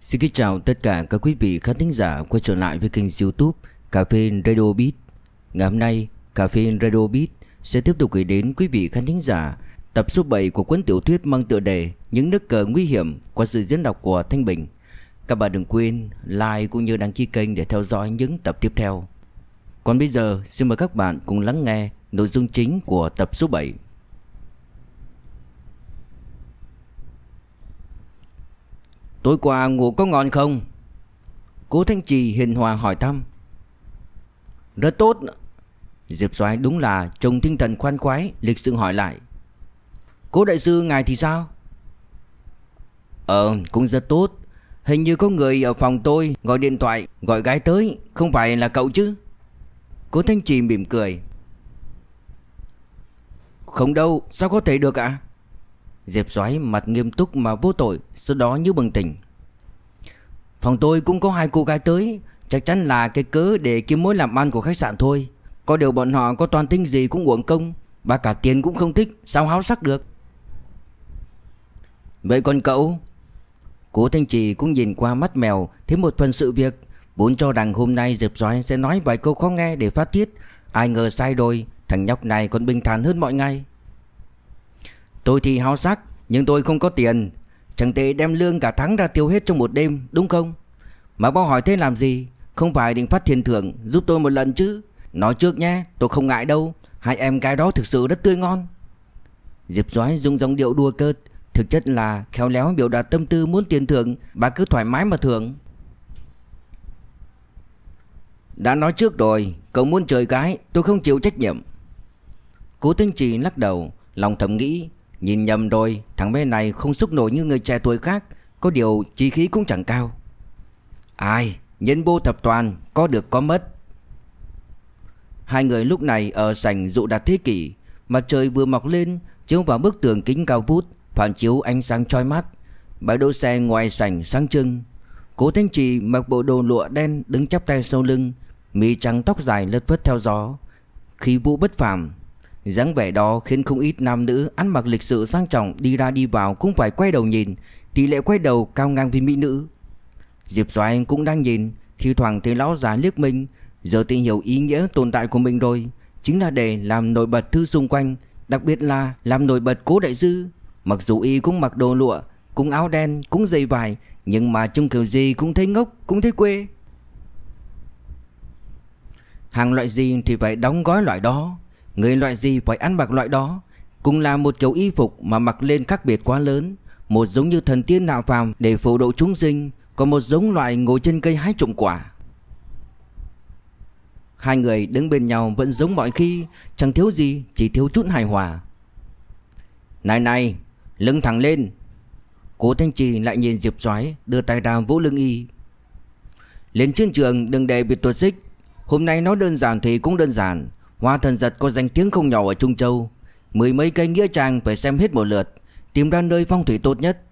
Xin kính chào tất cả các quý vị khán thính giả quay trở lại với kênh youtube Cà phê Radio Beat Ngày hôm nay, Cà phê Radio Beat sẽ tiếp tục gửi đến quý vị khán thính giả tập số 7 của cuốn tiểu thuyết mang tựa đề Những nước cờ nguy hiểm qua sự diễn đọc của Thanh Bình Các bạn đừng quên like cũng như đăng ký kênh để theo dõi những tập tiếp theo Còn bây giờ, xin mời các bạn cùng lắng nghe Nội dung chính của tập số 7 Tối qua ngủ có ngon không? Cố Thanh Trì hiền hòa hỏi thăm Rất tốt Diệp Soái đúng là trông tinh thần khoan khoái Lịch sự hỏi lại Cố đại sư ngài thì sao? Ờ cũng rất tốt Hình như có người ở phòng tôi gọi điện thoại Gọi gái tới Không phải là cậu chứ Cố Thanh Trì mỉm cười không đâu sao có thể được ạ à? Diệp Doãy mặt nghiêm túc mà vô tội Sau đó như bừng tỉnh Phòng tôi cũng có hai cô gái tới Chắc chắn là cái cớ để kiếm mối làm ăn của khách sạn thôi Có điều bọn họ có toàn tính gì cũng uổng công và cả tiền cũng không thích Sao háo sắc được Vậy còn cậu Cố Thanh Trì cũng nhìn qua mắt mèo Thấy một phần sự việc Vốn cho rằng hôm nay Diệp Doãn sẽ nói vài câu khó nghe để phát tiết Ai ngờ sai đôi Thằng nhóc này còn bình thản hơn mọi ngày Tôi thì háo sắc Nhưng tôi không có tiền Chẳng thể đem lương cả tháng ra tiêu hết trong một đêm Đúng không Mà bao hỏi thế làm gì Không phải định phát thiền thưởng giúp tôi một lần chứ Nói trước nhé tôi không ngại đâu Hai em cái đó thực sự rất tươi ngon Diệp doái dùng giọng điệu đua cợt Thực chất là khéo léo biểu đạt tâm tư muốn tiền thưởng Bà cứ thoải mái mà thưởng Đã nói trước rồi Cậu muốn trời cái Tôi không chịu trách nhiệm Cố Tinh Trì lắc đầu, lòng thầm nghĩ, nhìn nhầm rồi, thằng bé này không xúc nổi như người trẻ tuổi khác, có điều chí khí cũng chẳng cao. Ai, nhân vô thập toàn, có được có mất. Hai người lúc này ở sảnh dụ đạt thế kỷ, mặt trời vừa mọc lên, chiếu vào bức tường kính cao vút, phản chiếu ánh sáng chói mắt. Bãi đỗ xe ngoài sảnh sáng trưng. Cố Thanh Trì mặc bộ đồ lụa đen đứng chắp tay sau lưng, mì trắng tóc dài lất phất theo gió, khí vũ bất phàm, dáng vẻ đó khiến không ít nam nữ ăn mặc lịch sự sang trọng đi ra đi vào cũng phải quay đầu nhìn, tỷ lệ quay đầu cao ngang với mỹ nữ. Diệp Doãn cũng đang nhìn, thi thoảng thấy lão già liếc mình, giờ tìm hiểu ý nghĩa tồn tại của mình rồi, chính là để làm nổi bật thứ xung quanh, đặc biệt là làm nổi bật Cố đại dư. Mặc dù y cũng mặc đồ lụa, cũng áo đen, cũng giày vải, nhưng mà trông kiểu gì cũng thấy ngốc, cũng thấy quê. Hàng loại gì thì phải đóng gói loại đó Người loại gì phải ăn mặc loại đó Cũng là một kiểu y phục mà mặc lên khác biệt quá lớn Một giống như thần tiên nào phàm để phổ độ chúng sinh Còn một giống loại ngồi trên cây hái trộm quả Hai người đứng bên nhau vẫn giống mọi khi Chẳng thiếu gì chỉ thiếu chút hài hòa Này này Lưng thẳng lên Cố Thanh Trì lại nhìn Diệp Soái Đưa tay đào vỗ lưng y Lên chiến trường đừng để bị tuột xích Hôm nay nó đơn giản thì cũng đơn giản Hoa thần giật có danh tiếng không nhỏ ở Trung Châu Mười mấy cây nghĩa trang phải xem hết một lượt Tìm ra nơi phong thủy tốt nhất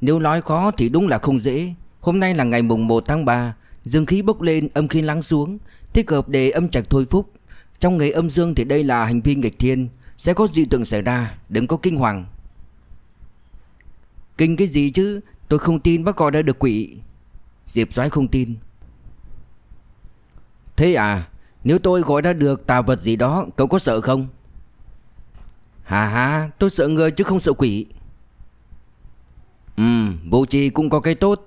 Nếu nói khó thì đúng là không dễ Hôm nay là ngày mùng 1 tháng 3 Dương khí bốc lên âm khí lắng xuống Thích hợp để âm trạch thôi phúc Trong nghề âm dương thì đây là hành vi nghịch thiên Sẽ có dị tượng xảy ra Đừng có kinh hoàng Kinh cái gì chứ Tôi không tin bác gọi đã được quỷ Diệp soái không tin Thế à nếu tôi gọi ra được tà vật gì đó Cậu có sợ không Hà hà tôi sợ người chứ không sợ quỷ Ừm vô trì cũng có cái tốt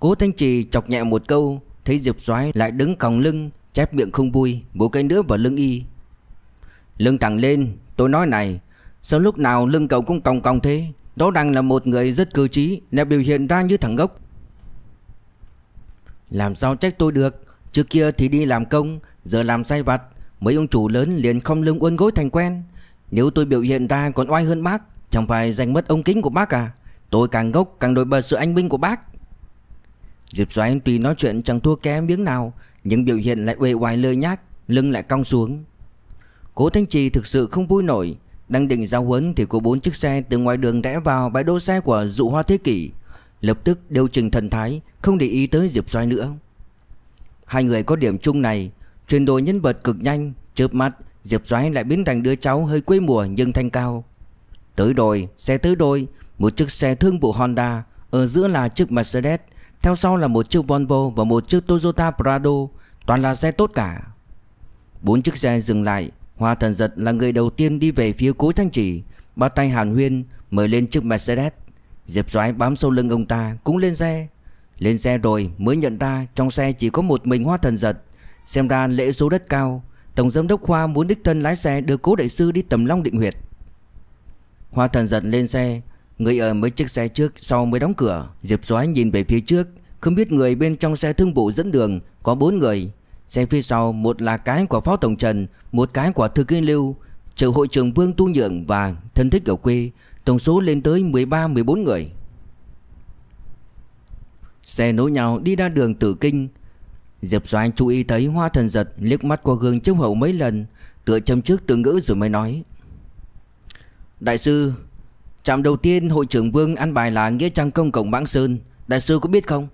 Cố Thanh Trì chọc nhẹ một câu Thấy Diệp soái lại đứng còng lưng Chép miệng không vui Bố cái nữa vào lưng y Lưng thẳng lên tôi nói này Sao lúc nào lưng cậu cũng còng còng thế Đó đang là một người rất cơ trí Là biểu hiện ra như thằng gốc Làm sao trách tôi được Trước kia thì đi làm công Giờ làm sai vặt Mấy ông chủ lớn liền không lưng uốn gối thành quen Nếu tôi biểu hiện ra còn oai hơn bác Chẳng phải giành mất ông kính của bác à Tôi càng gốc càng đổi bật sự anh minh của bác Diệp Doãn tuy nói chuyện chẳng thua kém miếng nào Nhưng biểu hiện lại uể oải lơ nhác Lưng lại cong xuống Cố Thanh Trì thực sự không vui nổi Đang định giao huấn thì có bốn chiếc xe từ ngoài đường rẽ vào bãi đỗ xe của dụ hoa thế kỷ Lập tức điều chỉnh thần thái Không để ý tới Diệp Doãn nữa Hai người có điểm chung này Chuyển đổi nhân vật cực nhanh Chớp mắt Diệp doái lại biến thành đứa cháu hơi quê mùa nhưng thanh cao Tới đôi Xe tới đôi Một chiếc xe thương vụ Honda Ở giữa là chiếc Mercedes Theo sau là một chiếc Volvo và một chiếc Toyota Prado Toàn là xe tốt cả Bốn chiếc xe dừng lại Hoa Thần Giật là người đầu tiên đi về phía cố Thanh Chỉ Bắt tay Hàn Huyên Mời lên chiếc Mercedes Diệp doái bám sâu lưng ông ta Cũng lên xe lên xe rồi mới nhận ra trong xe chỉ có một mình hoa thần giật Xem ra lễ số đất cao Tổng giám đốc Hoa muốn đích thân lái xe đưa cố đại sư đi tầm long định huyệt Hoa thần giật lên xe Người ở mấy chiếc xe trước sau mới đóng cửa Diệp Doái nhìn về phía trước Không biết người bên trong xe thương vụ dẫn đường Có bốn người Xe phía sau một là cái của Phó Tổng Trần Một cái của Thư Kinh Lưu Trợ hội trưởng Vương Tu Nhượng và thân thích ở quê Tổng số lên tới 13-14 người Xe nối nhau đi ra đường tử kinh Diệp Doãn chú ý thấy hoa thần giật liếc mắt qua gương trước hậu mấy lần Tựa châm trước từ ngữ rồi mới nói Đại sư Trạm đầu tiên hội trưởng Vương ăn bài là Nghĩa Trang Công Cộng Bãng Sơn Đại sư có biết không?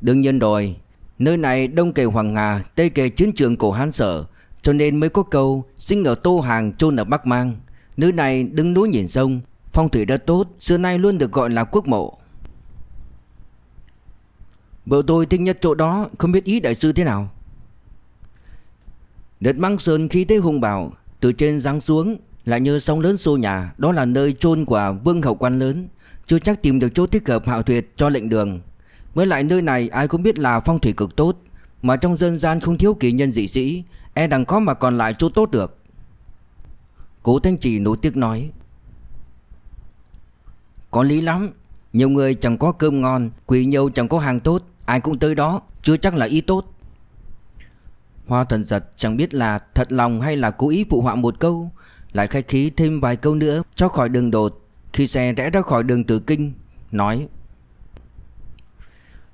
Đương nhiên rồi Nơi này đông kề Hoàng Hà Tây kề chiến trường cổ Hán Sở Cho nên mới có câu Sinh ở Tô Hàng chôn ở Bắc Mang Nơi này đứng núi nhìn sông Phong thủy đất tốt Xưa nay luôn được gọi là quốc mộ Vợ tôi thích nhất chỗ đó Không biết ý đại sư thế nào đợt băng sơn khi thấy hùng bảo Từ trên giáng xuống Lại như sông lớn xô nhà Đó là nơi chôn của vương hậu quan lớn Chưa chắc tìm được chỗ thích hợp hạo tuyệt cho lệnh đường Với lại nơi này ai cũng biết là phong thủy cực tốt Mà trong dân gian không thiếu kỳ nhân dị sĩ E đằng có mà còn lại chỗ tốt được Cố Thanh Trì nối tiếc nói Có lý lắm Nhiều người chẳng có cơm ngon Quỷ nhiều chẳng có hàng tốt Ai cũng tới đó Chưa chắc là ý tốt Hoa thần giật chẳng biết là thật lòng hay là cố ý phụ họa một câu Lại khai khí thêm vài câu nữa Cho khỏi đường đột Khi xe rẽ ra khỏi đường Tử Kinh Nói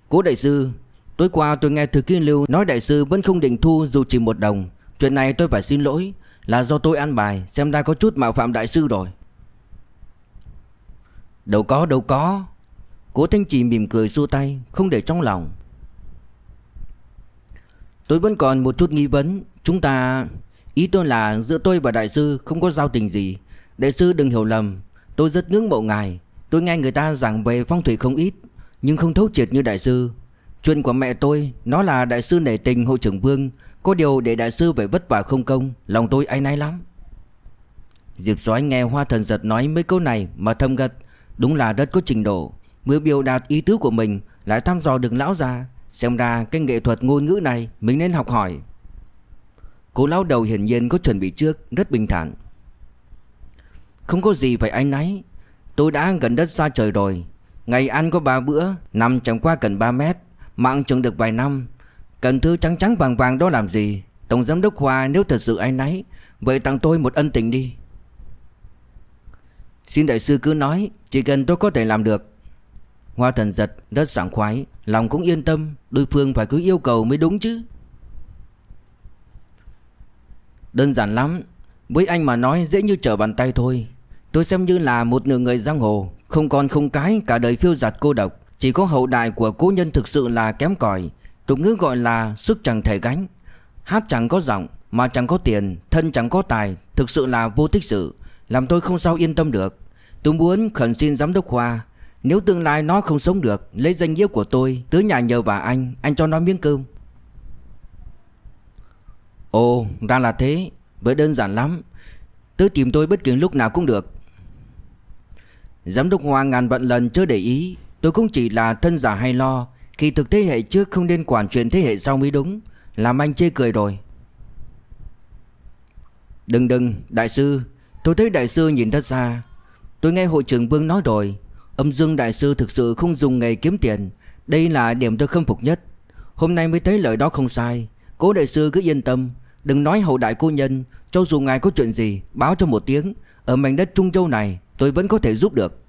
Cố đại sư Tối qua tôi nghe Thư Kiên Lưu nói đại sư vẫn không định thu dù chỉ một đồng Chuyện này tôi phải xin lỗi Là do tôi ăn bài xem ra có chút mạo phạm đại sư rồi Đâu có đâu có Cố Thanh Trì mỉm cười xua tay Không để trong lòng Tôi vẫn còn một chút nghi vấn Chúng ta Ý tôi là giữa tôi và đại sư không có giao tình gì Đại sư đừng hiểu lầm Tôi rất ngưỡng mộ ngài Tôi nghe người ta giảng về phong thủy không ít Nhưng không thấu triệt như đại sư Chuyện của mẹ tôi Nó là đại sư nể tình hội trưởng vương Có điều để đại sư phải vất vả không công Lòng tôi ai nay lắm Diệp Soái nghe Hoa Thần Giật nói mấy câu này mà thâm gật Đúng là đất có trình độ mới biểu đạt ý tứ của mình lại thăm dò được lão già, xem ra cái nghệ thuật ngôn ngữ này mình nên học hỏi. Cố lão đầu hiển nhiên có chuẩn bị trước, rất bình thản. Không có gì phải anh ấy, tôi đã gần đất xa trời rồi, ngày ăn có ba bữa, nằm chẳng qua gần ba mét, mạng chừng được vài năm, cần thứ trắng trắng vàng vàng đó làm gì? Tổng giám đốc Hoa nếu thật sự anh ấy vậy tặng tôi một ân tình đi. Xin đại sư cứ nói, chỉ cần tôi có thể làm được. Hoa thần giật rất sảng khoái Lòng cũng yên tâm Đối phương phải cứ yêu cầu mới đúng chứ Đơn giản lắm Với anh mà nói dễ như trở bàn tay thôi Tôi xem như là một nửa người giang hồ Không còn không cái cả đời phiêu giặt cô độc Chỉ có hậu đại của cố nhân thực sự là kém cỏi Tục ngữ gọi là sức chẳng thể gánh Hát chẳng có giọng Mà chẳng có tiền Thân chẳng có tài Thực sự là vô tích sự Làm tôi không sao yên tâm được Tôi muốn khẩn xin giám đốc Hoa nếu tương lai nó không sống được Lấy danh nghĩa của tôi Tới nhà nhờ và anh Anh cho nó miếng cơm Ồ ra là thế Vậy đơn giản lắm tới tìm tôi bất kỳ lúc nào cũng được Giám đốc Hoa ngàn vạn lần chưa để ý Tôi cũng chỉ là thân giả hay lo khi thực thế hệ trước không nên quản chuyện thế hệ sau mới đúng Làm anh chê cười rồi Đừng đừng đại sư Tôi thấy đại sư nhìn thật xa Tôi nghe hội trưởng Vương nói rồi Âm Dương Đại Sư thực sự không dùng nghề kiếm tiền Đây là điểm tôi khâm phục nhất Hôm nay mới thấy lời đó không sai Cố Đại Sư cứ yên tâm Đừng nói hậu đại cô nhân Cho dù ngài có chuyện gì Báo cho một tiếng Ở mảnh đất Trung Châu này Tôi vẫn có thể giúp được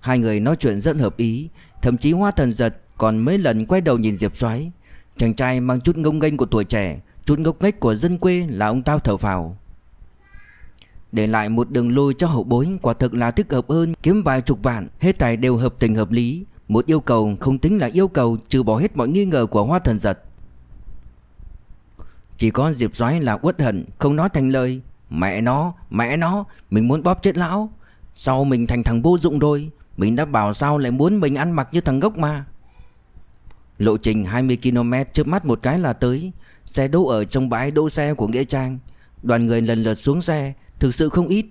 Hai người nói chuyện rất hợp ý Thậm chí hoa thần giật Còn mấy lần quay đầu nhìn Diệp Soái Chàng trai mang chút ngông nghênh của tuổi trẻ Chút ngốc nghếch của dân quê là ông tao thở phào để lại một đường lôi cho hậu bối quả thực là thích hợp hơn Kiếm vài chục vạn Hết tài đều hợp tình hợp lý Một yêu cầu không tính là yêu cầu Trừ bỏ hết mọi nghi ngờ của hoa thần giật Chỉ có Diệp Doái là uất hận Không nói thành lời Mẹ nó, mẹ nó Mình muốn bóp chết lão Sau mình thành thằng vô dụng rồi Mình đã bảo sao lại muốn mình ăn mặc như thằng gốc mà Lộ trình hai mươi km trước mắt một cái là tới Xe đỗ ở trong bãi đỗ xe của Nghĩa Trang Đoàn người lần lượt xuống xe Thực sự không ít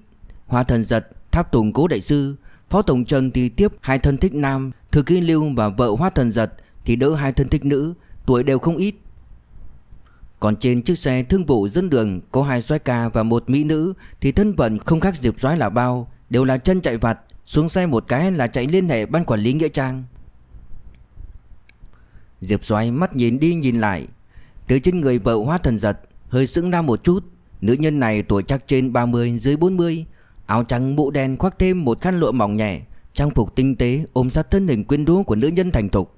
Hoa thần giật, tháp tùng cố đại sư Phó tổng trần thì tiếp hai thân thích nam Thư ký lưu và vợ hoa thần giật Thì đỡ hai thân thích nữ Tuổi đều không ít còn trên chiếc xe thương vụ dân đường có hai soái ca và một mỹ nữ thì thân phận không khác diệp soái là bao, đều là chân chạy vặt, xuống xe một cái là chạy liên hệ ban quản lý nghĩa trang. Diệp soái mắt nhìn đi nhìn lại, từ trên người vợ Hoa Thần giật hơi sững ra một chút, Nữ nhân này tuổi chắc trên 30 dưới 40 Áo trắng mũ đen khoác thêm một khăn lụa mỏng nhẹ Trang phục tinh tế ôm sát thân hình quyến rũ của nữ nhân thành thục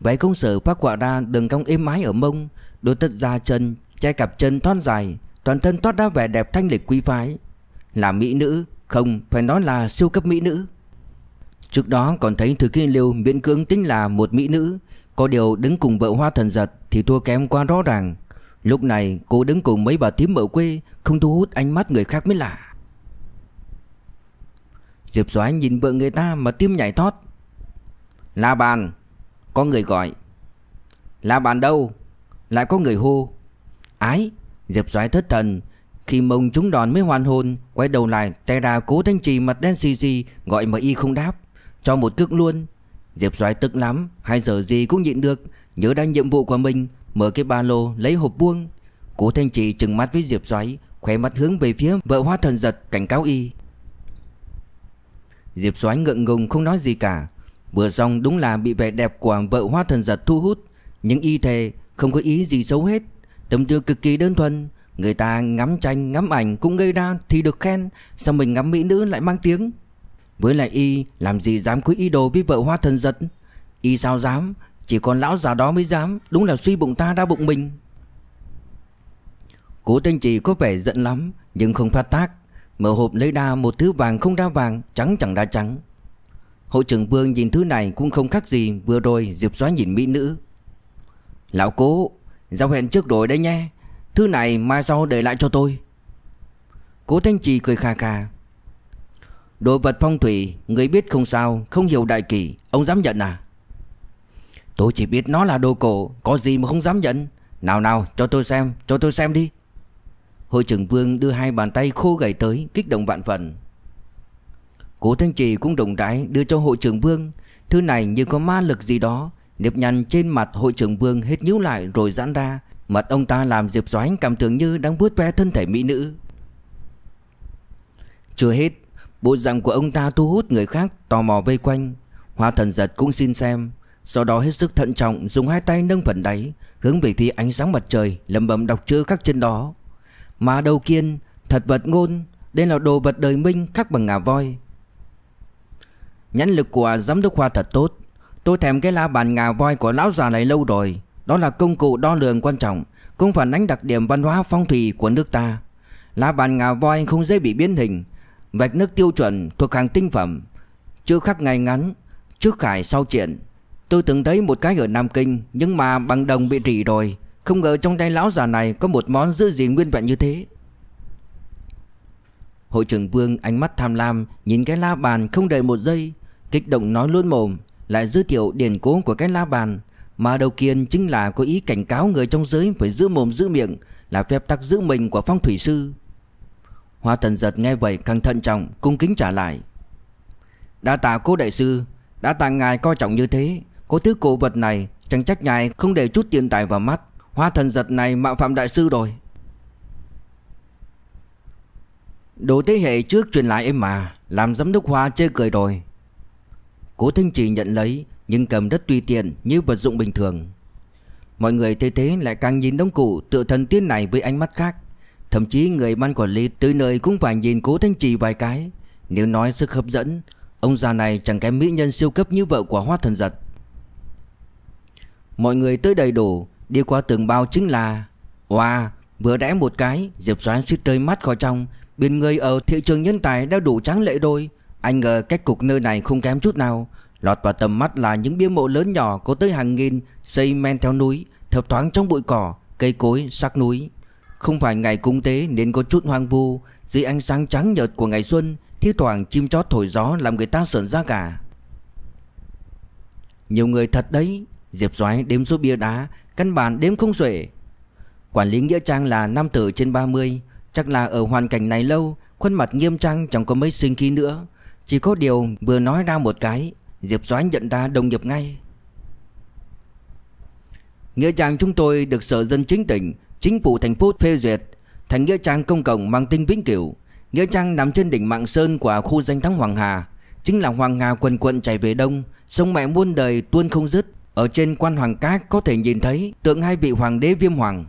Váy công sở phát quả ra đường cong êm ái ở mông Đôi tất da chân, che cặp chân thon dài Toàn thân toát ra vẻ đẹp thanh lịch quý phái Là mỹ nữ, không phải nói là siêu cấp mỹ nữ Trước đó còn thấy Thư Kinh Liêu miễn cưỡng tính là một mỹ nữ Có điều đứng cùng vợ hoa thần giật thì thua kém quá rõ ràng Lúc này cô đứng cùng mấy bà tím ở quê Không thu hút ánh mắt người khác mới lạ Diệp Doãn nhìn vợ người ta mà tim nhảy thoát La bàn Có người gọi La bàn đâu Lại có người hô Ái Diệp Doãn thất thần Khi mông chúng đòn mới hoàn hồn Quay đầu lại tay ra cố thanh trì mặt đen xì xì Gọi mà y không đáp Cho một cước luôn Diệp Doãn tức lắm Hai giờ gì cũng nhịn được Nhớ đang nhiệm vụ của mình Mở cái ba lô lấy hộp buông Cố Thanh Trì trừng mắt với Diệp Doãy Khóe mắt hướng về phía vợ hoa thần giật cảnh cáo y Diệp Doãy ngượng ngùng không nói gì cả Vừa xong đúng là bị vẻ đẹp của vợ hoa thần giật thu hút Nhưng y thề không có ý gì xấu hết Tâm tư cực kỳ đơn thuần Người ta ngắm tranh ngắm ảnh cũng gây ra thì được khen Sao mình ngắm mỹ nữ lại mang tiếng Với lại y làm gì dám có ý đồ với vợ hoa thần giật Y sao dám chỉ còn lão già đó mới dám Đúng là suy bụng ta đa bụng mình Cố Thanh Trì có vẻ giận lắm Nhưng không phát tác Mở hộp lấy ra một thứ vàng không đa vàng Trắng chẳng đa trắng Hội trưởng Vương nhìn thứ này cũng không khác gì Vừa rồi Diệp Xóa nhìn mỹ nữ Lão cố Giao hẹn trước rồi đây nhé Thứ này mai sau để lại cho tôi Cố Thanh Trì cười khà khà Đồ vật phong thủy Người biết không sao Không hiểu đại kỷ Ông dám nhận à Tôi chỉ biết nó là đồ cổ Có gì mà không dám nhận Nào nào cho tôi xem Cho tôi xem đi Hội trưởng Vương đưa hai bàn tay khô gầy tới Kích động vạn phần Cố Thanh Trì cũng đồng đái đưa cho hội trưởng Vương Thứ này như có ma lực gì đó Nếp nhăn trên mặt hội trưởng Vương hết nhíu lại rồi giãn ra Mặt ông ta làm Diệp Doánh cảm tưởng như đang vuốt ve thân thể mỹ nữ Chưa hết Bộ dạng của ông ta thu hút người khác tò mò vây quanh Hoa thần giật cũng xin xem sau đó hết sức thận trọng dùng hai tay nâng phần đáy Hướng về phía ánh sáng mặt trời lẩm bẩm đọc chữ khắc trên đó Mà đầu kiên Thật vật ngôn Đây là đồ vật đời minh khắc bằng ngà voi Nhãn lực của giám đốc khoa thật tốt Tôi thèm cái lá bàn ngà voi của lão già này lâu rồi Đó là công cụ đo lường quan trọng Cũng phản ánh đặc điểm văn hóa phong thủy của nước ta lá bàn ngà voi không dễ bị biến hình Vạch nước tiêu chuẩn thuộc hàng tinh phẩm chữ khắc ngày ngắn Trước khải sau triển Tôi từng thấy một cái ở Nam Kinh Nhưng mà bằng đồng bị rỉ rồi Không ngờ trong tay lão già này Có một món giữ gì nguyên vẹn như thế Hội trưởng Vương ánh mắt tham lam Nhìn cái la bàn không đầy một giây Kích động nói luôn mồm Lại giới thiệu điển cố của cái la bàn Mà đầu kiên chính là có ý cảnh cáo người trong giới Phải giữ mồm giữ miệng Là phép tắc giữ mình của phong thủy sư Hoa thần giật nghe vậy càng thận trọng Cung kính trả lại Đã tạ cố đại sư Đã tạ ngài coi trọng như thế có thứ cổ vật này Chẳng trách ngài không để chút tiền tài vào mắt Hoa thần giật này mạo phạm đại sư rồi Đồ thế hệ trước truyền lại em mà Làm giám đốc hoa chê cười rồi Cố Thanh Trì nhận lấy Nhưng cầm rất tùy tiện như vật dụng bình thường Mọi người thấy thế lại càng nhìn đống cụ tự thần tiên này với ánh mắt khác Thậm chí người ban quản lý từ nơi cũng phải nhìn cố Thanh Trì vài cái Nếu nói sức hấp dẫn Ông già này chẳng kém mỹ nhân siêu cấp như vợ của hoa thần giật Mọi người tới đầy đủ Đi qua tường bao chính là Wow Vừa đẽ một cái Diệp Soán suýt rơi mắt khỏi trong Biển người ở thị trường nhân tài đã đủ tráng lệ đôi Anh ngờ cách cục nơi này không kém chút nào Lọt vào tầm mắt là những bia mộ lớn nhỏ có tới hàng nghìn Xây men theo núi Thập thoáng trong bụi cỏ Cây cối sắc núi Không phải ngày cung tế nên có chút hoang vu Dưới ánh sáng trắng nhợt của ngày xuân Thi thoảng chim chót thổi gió làm người ta sợn da cả Nhiều người thật đấy Diệp Doái đếm số bia đá, căn bản đếm không xuể. Quản lý nghĩa trang là nam tử trên 30, chắc là ở hoàn cảnh này lâu, khuôn mặt nghiêm trang chẳng có mấy sinh khí nữa. Chỉ có điều vừa nói ra một cái, Diệp Doái nhận ra đồng nghiệp ngay. Nghĩa trang chúng tôi được Sở Dân Chính tỉnh, Chính phủ thành phố phê duyệt, thành nghĩa trang công cộng mang tính vĩnh cửu. Nghĩa trang nằm trên đỉnh Mạng Sơn của khu danh thắng Hoàng Hà, chính là Hoàng Hà quần quận chảy về đông, sông mẹ muôn đời tuôn không dứt, ở trên quan hoàng cát có thể nhìn thấy tượng hai vị hoàng đế viêm hoàng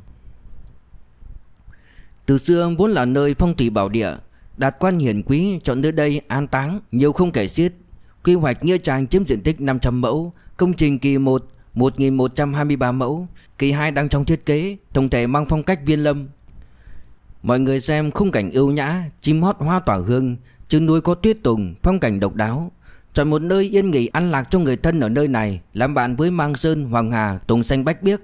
Từ xưa vốn là nơi phong thủy bảo địa Đạt quan hiển quý chọn nơi đây an táng nhiều không kể xiết Quy hoạch nghĩa trang chiếm diện tích 500 mẫu Công trình kỳ 1 1123 mẫu Kỳ 2 đang trong thiết kế Tổng thể mang phong cách viên lâm Mọi người xem khung cảnh ưu nhã Chim hót hoa tỏa hương Trứng núi có tuyết tùng Phong cảnh độc đáo Chọn một nơi yên nghỉ an lạc cho người thân ở nơi này Làm bạn với Mang Sơn, Hoàng Hà, Tùng Xanh Bách Biếc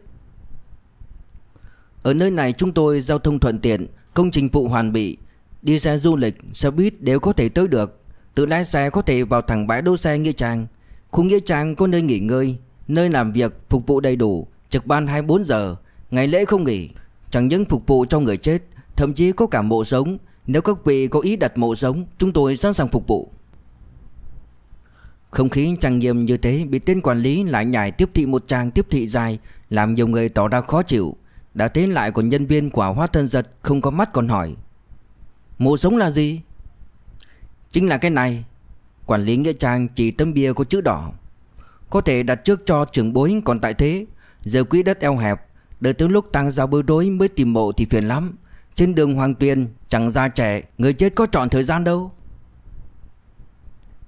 Ở nơi này chúng tôi giao thông thuận tiện Công trình phụ hoàn bị Đi xe du lịch, xe buýt đều có thể tới được Tự lái xe có thể vào thẳng bãi đỗ xe Nghĩa Trang Khu Nghĩa Trang có nơi nghỉ ngơi Nơi làm việc phục vụ đầy đủ Trực ban 24 giờ Ngày lễ không nghỉ Chẳng những phục vụ cho người chết Thậm chí có cả mộ sống Nếu các vị có ý đặt mộ sống Chúng tôi sẵn sàng phục vụ không khí trang nghiêm như thế bị tên quản lý lại nhảy tiếp thị một tràng tiếp thị dài Làm nhiều người tỏ ra khó chịu Đã thế lại của nhân viên quả hóa thân giật không có mắt còn hỏi Mộ sống là gì? Chính là cái này Quản lý Nghĩa Trang chỉ tấm bia có chữ đỏ Có thể đặt trước cho trưởng bối còn tại thế Giờ quỹ đất eo hẹp Đợi tới lúc tăng giao bối rối mới tìm mộ thì phiền lắm Trên đường Hoàng Tuyền chẳng ra trẻ Người chết có chọn thời gian đâu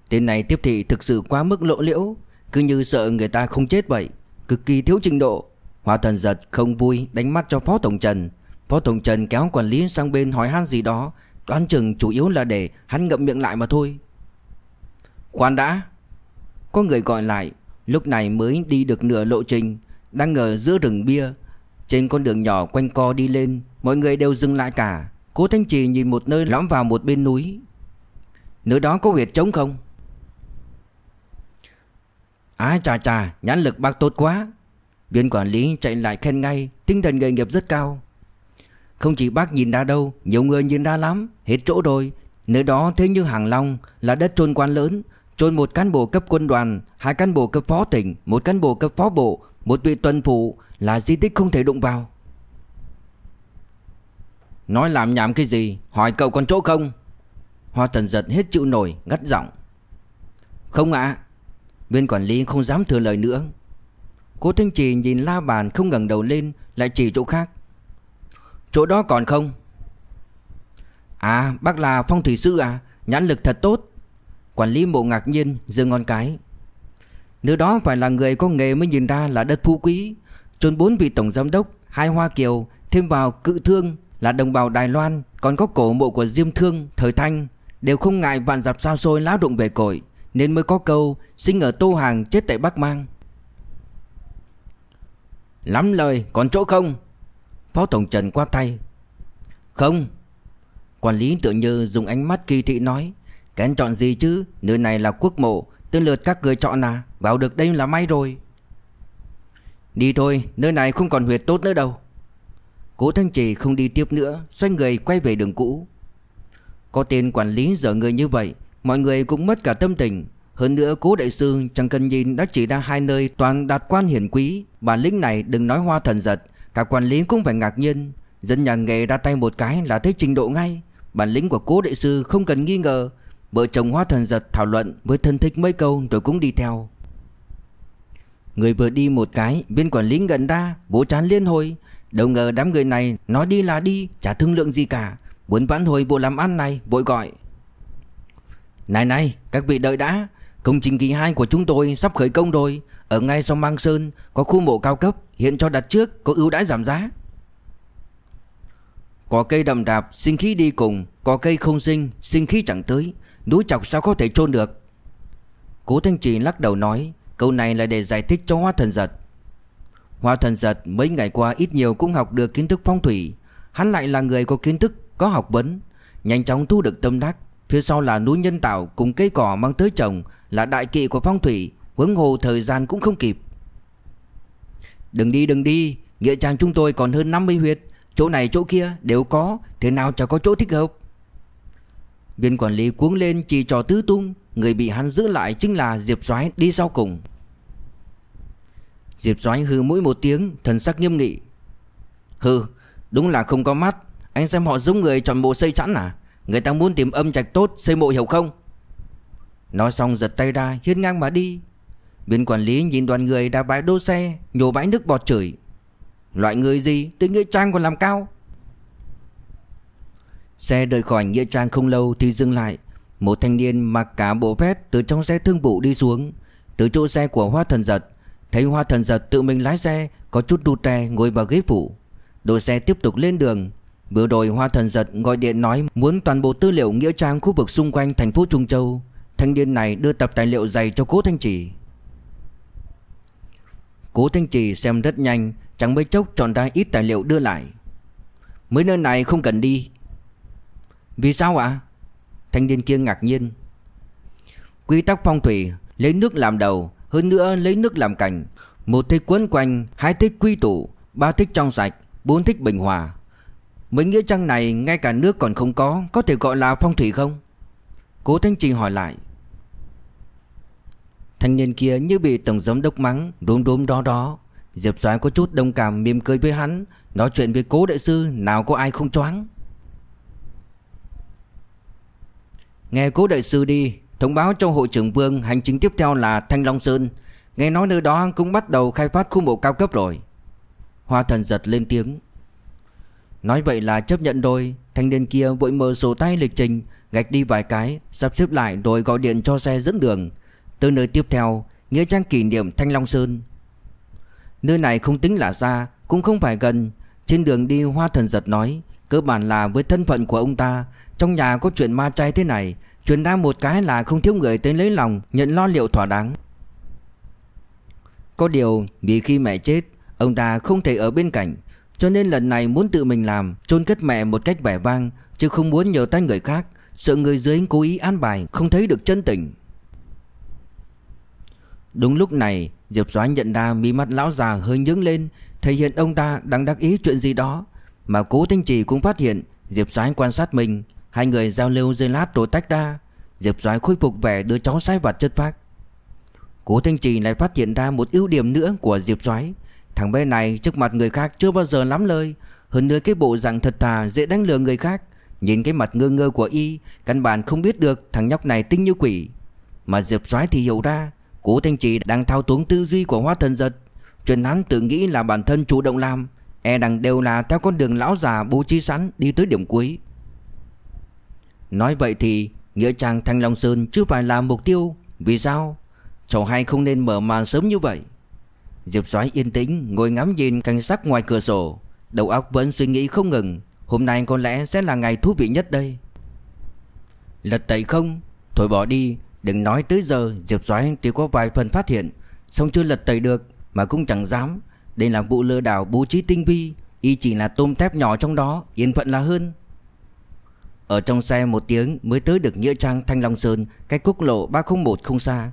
Tên này tiếp thị thực sự quá mức lộ liễu Cứ như sợ người ta không chết vậy Cực kỳ thiếu trình độ Hoa thần giật không vui đánh mắt cho Phó Tổng Trần Phó Tổng Trần kéo quản lý sang bên hỏi han gì đó Đoán chừng chủ yếu là để hắn ngậm miệng lại mà thôi Khoan đã Có người gọi lại Lúc này mới đi được nửa lộ trình Đang ngờ giữa rừng bia Trên con đường nhỏ quanh co đi lên Mọi người đều dừng lại cả Cố Thanh Trì nhìn một nơi lõm vào một bên núi Nơi đó có huyệt trống không Á chà chà nhãn lực bác tốt quá Viên quản lý chạy lại khen ngay Tinh thần nghề nghiệp rất cao Không chỉ bác nhìn đa đâu Nhiều người nhìn đa lắm Hết chỗ rồi Nơi đó thế như Hàng Long Là đất trôn quan lớn Trôn một cán bộ cấp quân đoàn Hai cán bộ cấp phó tỉnh Một cán bộ cấp phó bộ Một vị tuần phụ Là di tích không thể đụng vào Nói làm nhảm cái gì Hỏi cậu còn chỗ không Hoa thần giật hết chịu nổi ngắt giọng Không ạ à, Viên quản lý không dám thừa lời nữa Cố Thanh Trì nhìn la bàn không ngẩng đầu lên Lại chỉ chỗ khác Chỗ đó còn không À bác là phong thủy sư à Nhãn lực thật tốt Quản lý mộ ngạc nhiên giơ ngon cái Nếu đó phải là người có nghề mới nhìn ra là đất phú quý Trốn bốn vị tổng giám đốc Hai Hoa Kiều Thêm vào cự thương là đồng bào Đài Loan Còn có cổ mộ của Diêm Thương, Thời Thanh Đều không ngại vạn dập sao sôi lá đụng về cội nên mới có câu sinh ở Tô Hàng chết tại Bắc Mang Lắm lời còn chỗ không Phó Tổng Trần qua tay Không Quản lý tự như dùng ánh mắt kỳ thị nói Kén chọn gì chứ Nơi này là quốc mộ Tên lượt các người chọn à Vào được đây là may rồi Đi thôi Nơi này không còn huyệt tốt nữa đâu Cố Thanh Trì không đi tiếp nữa Xoay người quay về đường cũ Có tên quản lý dở người như vậy Mọi người cũng mất cả tâm tình Hơn nữa cố đại sư chẳng cần nhìn đã chỉ ra hai nơi toàn đạt quan hiển quý Bản lĩnh này đừng nói hoa thần giật Cả quản lý cũng phải ngạc nhiên Dân nhà nghề ra tay một cái là thấy trình độ ngay Bản lĩnh của cố đại sư không cần nghi ngờ Vợ chồng hoa thần giật thảo luận với thân thích mấy câu rồi cũng đi theo Người vừa đi một cái bên quản lý gần ra Bố chán liên hồi Đâu ngờ đám người này Nói đi là đi Chả thương lượng gì cả Muốn vãn hồi bộ làm ăn này Vội gọi này này, các vị đợi đã, công trình kỳ 2 của chúng tôi sắp khởi công rồi, ở ngay sau Mang Sơn có khu mộ cao cấp, hiện cho đặt trước có ưu đãi giảm giá. Có cây đầm đạp sinh khí đi cùng, có cây không sinh, sinh khí chẳng tới, núi chọc sao có thể chôn được. Cố Thanh Trì lắc đầu nói, câu này là để giải thích cho Hoa Thần Giật. Hoa Thần Giật mấy ngày qua ít nhiều cũng học được kiến thức phong thủy, hắn lại là người có kiến thức, có học vấn, nhanh chóng thu được tâm đắc, Phía sau là núi nhân tạo cùng cây cỏ mang tới trồng Là đại kỵ của phong thủy Huống hồ thời gian cũng không kịp Đừng đi đừng đi Nghĩa trang chúng tôi còn hơn 50 huyệt Chỗ này chỗ kia đều có Thế nào chả có chỗ thích hợp Viên quản lý cuống lên chỉ trò tứ tung Người bị hắn giữ lại chính là Diệp doái đi sau cùng Diệp doái hư mũi một tiếng Thần sắc nghiêm nghị Hừ đúng là không có mắt Anh xem họ giống người chọn bộ xây chẵn à Người ta muốn tìm âm trạch tốt xây mộ hiểu không Nói xong giật tay ra hiên ngang mà đi Biên quản lý nhìn đoàn người đã bãi đỗ xe Nhổ bãi nước bọt chửi Loại người gì tới Nghĩa Trang còn làm cao Xe đợi khỏi Nghĩa Trang không lâu thì dừng lại Một thanh niên mặc cả bộ vest từ trong xe thương vụ đi xuống Từ chỗ xe của hoa thần giật Thấy hoa thần giật tự mình lái xe Có chút đu tre ngồi vào ghế phụ Đội xe tiếp tục lên đường Vừa rồi Hoa Thần Giật gọi điện nói muốn toàn bộ tư liệu nghĩa trang khu vực xung quanh thành phố Trung Châu. Thanh niên này đưa tập tài liệu dày cho Cố Thanh Trì. Cố Thanh Trì xem rất nhanh, chẳng mấy chốc chọn ra ít tài liệu đưa lại. Mấy nơi này không cần đi. Vì sao ạ? Thanh niên kia ngạc nhiên. Quy tắc phong thủy, lấy nước làm đầu, hơn nữa lấy nước làm cảnh. Một thích quấn quanh, hai thích quy tụ, ba thích trong sạch, bốn thích bình hòa. Mấy nghĩa trang này ngay cả nước còn không có Có thể gọi là phong thủy không Cố Thanh Trì hỏi lại Thanh niên kia như bị tổng giám đốc mắng Đốm đốm đó đó Diệp Soái có chút đồng cảm mỉm cười với hắn Nói chuyện với cố đại sư Nào có ai không choáng Nghe cố đại sư đi Thông báo cho hội trưởng Vương Hành trình tiếp theo là Thanh Long Sơn Nghe nói nơi đó cũng bắt đầu khai phát khu mộ cao cấp rồi Hoa thần giật lên tiếng Nói vậy là chấp nhận rồi Thanh niên kia vội mở sổ tay lịch trình Gạch đi vài cái Sắp xếp lại rồi gọi điện cho xe dẫn đường từ nơi tiếp theo Nghĩa trang kỷ niệm Thanh Long Sơn Nơi này không tính là xa Cũng không phải gần Trên đường đi Hoa Thần Giật nói Cơ bản là với thân phận của ông ta Trong nhà có chuyện ma chay thế này Chuyện đa một cái là không thiếu người tới lấy lòng Nhận lo liệu thỏa đáng Có điều vì khi mẹ chết Ông ta không thể ở bên cạnh cho nên lần này muốn tự mình làm chôn cất mẹ một cách vẻ vang Chứ không muốn nhờ tay người khác Sợ người dưới cố ý an bài không thấy được chân tình Đúng lúc này Diệp Soái nhận ra mi mắt lão già hơi nhướng lên Thể hiện ông ta đang đắc ý chuyện gì đó Mà cố thanh trì cũng phát hiện Diệp Soái quan sát mình Hai người giao lưu dây lát tổ tách ra Diệp Soái khôi phục vẻ đứa cháu sai vặt chất phác Cố Thanh Trì lại phát hiện ra một ưu điểm nữa của Diệp Soái, Thằng bé này trước mặt người khác chưa bao giờ lắm lời Hơn nữa cái bộ dạng thật thà dễ đánh lừa người khác Nhìn cái mặt ngơ ngơ của y Căn bản không biết được thằng nhóc này tinh như quỷ Mà Diệp soái thì hiểu ra Cố Thanh Trì đang thao túng tư duy của hoa thần giật Chuyện hắn tự nghĩ là bản thân chủ động làm E đằng đều là theo con đường lão già bố trí sẵn đi tới điểm cuối Nói vậy thì Nghĩa trang Thanh Long Sơn chưa phải là mục tiêu Vì sao Cháu hay không nên mở màn sớm như vậy Diệp Soái yên tĩnh ngồi ngắm nhìn cảnh sắc ngoài cửa sổ, đầu óc vẫn suy nghĩ không ngừng, hôm nay có lẽ sẽ là ngày thú vị nhất đây. Lật tẩy không? Thôi bỏ đi, đừng nói tới giờ Diệp Soái tuy có vài phần phát hiện, song chưa lật tẩy được mà cũng chẳng dám, đây là vụ lừa đảo bố trí tinh vi, y chỉ là tôm tép nhỏ trong đó, yên phận là hơn. Ở trong xe một tiếng mới tới được Nghĩa Trang Thanh Long Sơn, cách quốc lộ 301 không xa.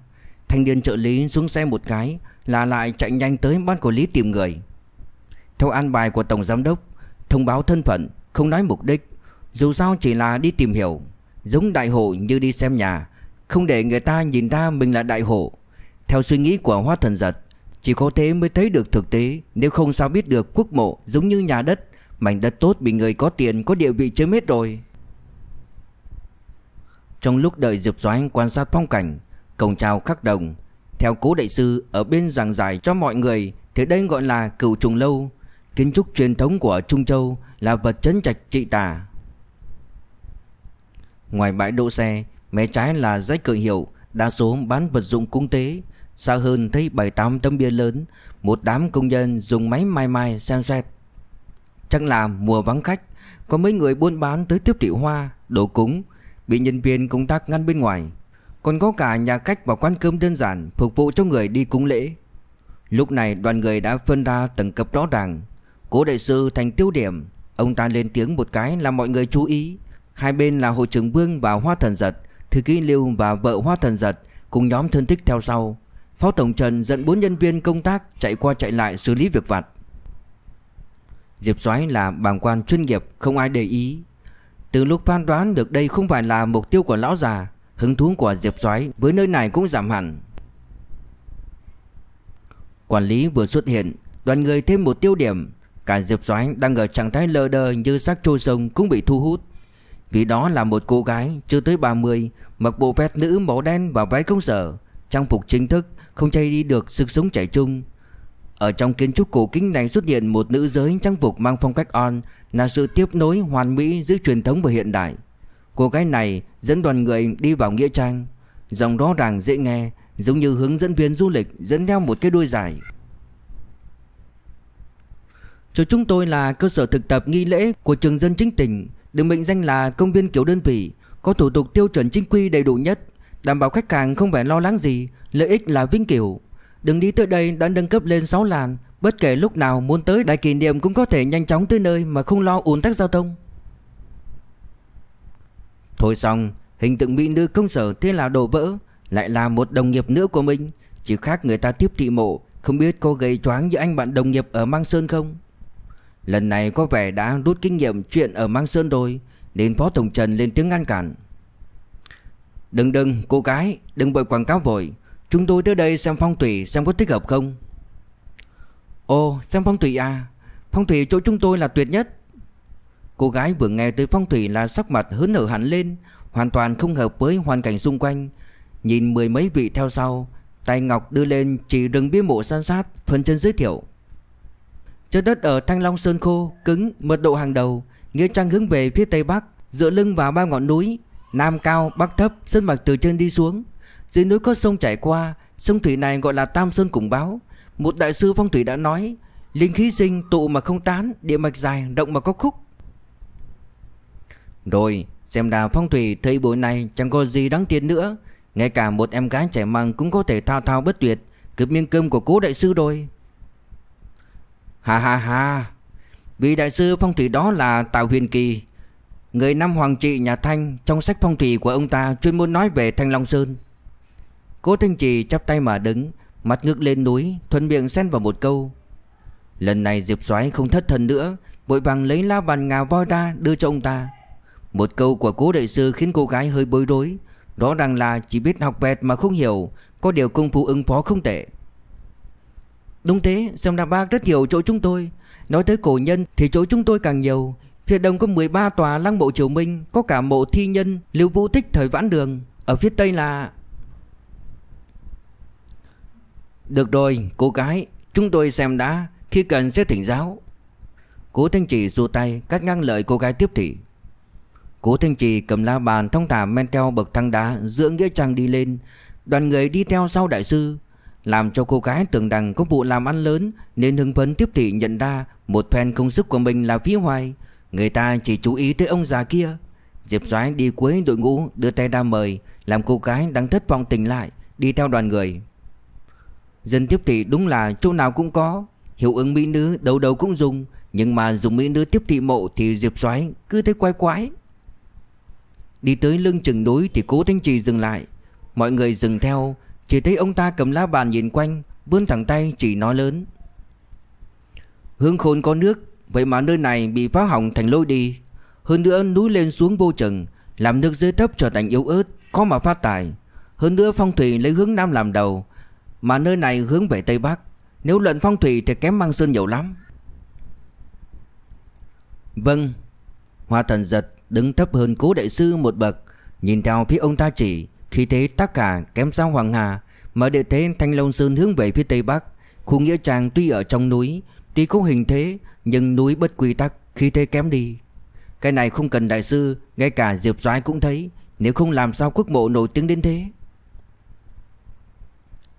Thanh niên trợ lý xuống xe một cái Là lại chạy nhanh tới ban quản lý tìm người Theo an bài của Tổng Giám đốc Thông báo thân phận Không nói mục đích Dù sao chỉ là đi tìm hiểu Giống đại hộ như đi xem nhà Không để người ta nhìn ra mình là đại hộ Theo suy nghĩ của hoa thần giật Chỉ có thế mới thấy được thực tế Nếu không sao biết được quốc mộ giống như nhà đất Mảnh đất tốt bị người có tiền có địa vị chiếm hết rồi Trong lúc đợi Diệp Doãn quan sát phong cảnh Cổng chào khắc đồng Theo cố đại sư ở bên giảng giải cho mọi người Thì đây gọi là cửu trùng lâu Kiến trúc truyền thống của Trung Châu Là vật chấn trạch trị tà Ngoài bãi đỗ xe Mé trái là dãy cửa hiệu Đa số bán vật dụng cúng tế Xa hơn thấy 7-8 tấm bia lớn Một đám công nhân dùng máy mai mai xem xét Chắc là mùa vắng khách Có mấy người buôn bán tới tiếp thị hoa Đồ cúng Bị nhân viên công tác ngăn bên ngoài còn có cả nhà cách và quán cơm đơn giản Phục vụ cho người đi cúng lễ Lúc này đoàn người đã phân ra tầng cấp rõ ràng Cố đại sư thành tiêu điểm Ông ta lên tiếng một cái là mọi người chú ý Hai bên là hội trưởng vương và hoa thần giật Thư ký lưu và vợ hoa thần giật Cùng nhóm thân thích theo sau Phó Tổng Trần dẫn bốn nhân viên công tác Chạy qua chạy lại xử lý việc vặt Diệp Soái là bàng quan chuyên nghiệp Không ai để ý Từ lúc phán đoán được đây không phải là mục tiêu của lão già Hứng thú của Diệp Soái với nơi này cũng giảm hẳn. Quản lý vừa xuất hiện, đoàn người thêm một tiêu điểm, cả Diệp Soái đang ở trạng thái lơ đơ như xác trôi sông cũng bị thu hút. Vì đó là một cô gái chưa tới 30, mặc bộ vest nữ màu đen và váy công sở, trang phục chính thức, không chay đi được sức sống chảy chung. Ở trong kiến trúc cổ kính này xuất hiện một nữ giới trang phục mang phong cách on là sự tiếp nối hoàn mỹ giữa truyền thống và hiện đại. Cô gái này dẫn đoàn người đi vào Nghĩa Trang Giọng rõ ràng dễ nghe Giống như hướng dẫn viên du lịch dẫn theo một cái đuôi dài Chỗ chúng tôi là cơ sở thực tập nghi lễ của trường dân chính tỉnh Được mệnh danh là công viên kiểu đơn vị Có thủ tục tiêu chuẩn chính quy đầy đủ nhất Đảm bảo khách hàng không phải lo lắng gì Lợi ích là vinh kiểu Đường đi tới đây đã nâng cấp lên 6 làn Bất kể lúc nào muốn tới đại kỷ niệm cũng có thể nhanh chóng tới nơi mà không lo ùn tắc giao thông Thôi xong Hình tượng mỹ nữ công sở thế là đổ vỡ Lại là một đồng nghiệp nữa của mình Chỉ khác người ta tiếp thị mộ Không biết cô gây choáng như anh bạn đồng nghiệp ở Mang Sơn không Lần này có vẻ đã rút kinh nghiệm chuyện ở Mang Sơn rồi Nên Phó Tổng Trần lên tiếng ngăn cản Đừng đừng cô gái Đừng bội quảng cáo vội Chúng tôi tới đây xem phong thủy xem có thích hợp không Ồ xem phong thủy à Phong thủy chỗ chúng tôi là tuyệt nhất Cô gái vừa nghe tới phong thủy là sắc mặt hớn hở hẳn lên Hoàn toàn không hợp với hoàn cảnh xung quanh Nhìn mười mấy vị theo sau Tay Ngọc đưa lên chỉ rừng bia mộ san sát phần chân giới thiệu Chất đất ở Thanh Long Sơn Khô Cứng, mật độ hàng đầu Nghĩa trang hướng về phía Tây Bắc Dựa lưng vào ba ngọn núi Nam cao, Bắc thấp, sân mạch từ trên đi xuống Dưới núi có sông chảy qua Sông thủy này gọi là Tam Sơn Củng Báo Một đại sư phong thủy đã nói Linh khí sinh tụ mà không tán Địa mạch dài, động mà có khúc rồi xem ra phong thủy thấy buổi này chẳng có gì đáng tiền nữa Ngay cả một em gái trẻ măng cũng có thể thao thao bất tuyệt Cướp miếng cơm của cố đại sư rồi Ha ha ha Vị đại sư phong thủy đó là Tào Huyền Kỳ Người năm hoàng trị nhà Thanh Trong sách phong thủy của ông ta chuyên môn nói về Thanh Long Sơn Cố Thanh Trì chắp tay mà đứng Mặt ngước lên núi Thuận miệng xen vào một câu Lần này Diệp Soái không thất thần nữa Vội vàng lấy la bàn ngà voi ra đưa cho ông ta một câu của cố đại sư khiến cô gái hơi bối rối Đó rằng là chỉ biết học vẹt mà không hiểu Có điều công phu ứng phó không tệ Đúng thế, xem đạp Bắc rất hiểu chỗ chúng tôi Nói tới cổ nhân thì chỗ chúng tôi càng nhiều Phía đông có 13 tòa lăng mộ triều minh Có cả mộ thi nhân Lưu Vũ Tích thời vãn đường Ở phía tây là Được rồi cô gái Chúng tôi xem đã Khi cần sẽ thỉnh giáo Cố Thanh trì xua tay cắt ngang lời cô gái tiếp thị Cố Thanh Trì cầm la bàn thông thả men theo bậc thang đá giữa nghĩa trang đi lên. Đoàn người đi theo sau đại sư. Làm cho cô gái tưởng rằng có vụ làm ăn lớn nên hưng phấn tiếp thị nhận ra một phen công sức của mình là phí hoài. Người ta chỉ chú ý tới ông già kia. Diệp Doái đi cuối đội ngũ đưa tay ra mời làm cô gái đang thất vọng tỉnh lại đi theo đoàn người. Dân tiếp thị đúng là chỗ nào cũng có. Hiệu ứng mỹ nữ đầu đầu cũng dùng nhưng mà dùng mỹ nữ tiếp thị mộ thì Diệp Doái cứ thấy quái quái. Đi tới lưng chừng núi thì cố Thanh Trì dừng lại Mọi người dừng theo Chỉ thấy ông ta cầm lá bàn nhìn quanh Vươn thẳng tay chỉ nói lớn Hương khôn có nước Vậy mà nơi này bị phá hỏng thành lối đi Hơn nữa núi lên xuống vô chừng Làm nước dưới thấp trở thành yếu ớt Khó mà phát tài Hơn nữa phong thủy lấy hướng nam làm đầu Mà nơi này hướng về tây bắc Nếu luận phong thủy thì kém mang sơn nhiều lắm Vâng Hoa thần giật đứng thấp hơn cố đại sư một bậc Nhìn theo phía ông ta chỉ Khí thế tất cả kém sao Hoàng Hà Mà địa thế Thanh Long Sơn hướng về phía Tây Bắc Khu Nghĩa Trang tuy ở trong núi Tuy có hình thế Nhưng núi bất quy tắc Khí thế kém đi Cái này không cần đại sư Ngay cả Diệp Doái cũng thấy Nếu không làm sao quốc mộ nổi tiếng đến thế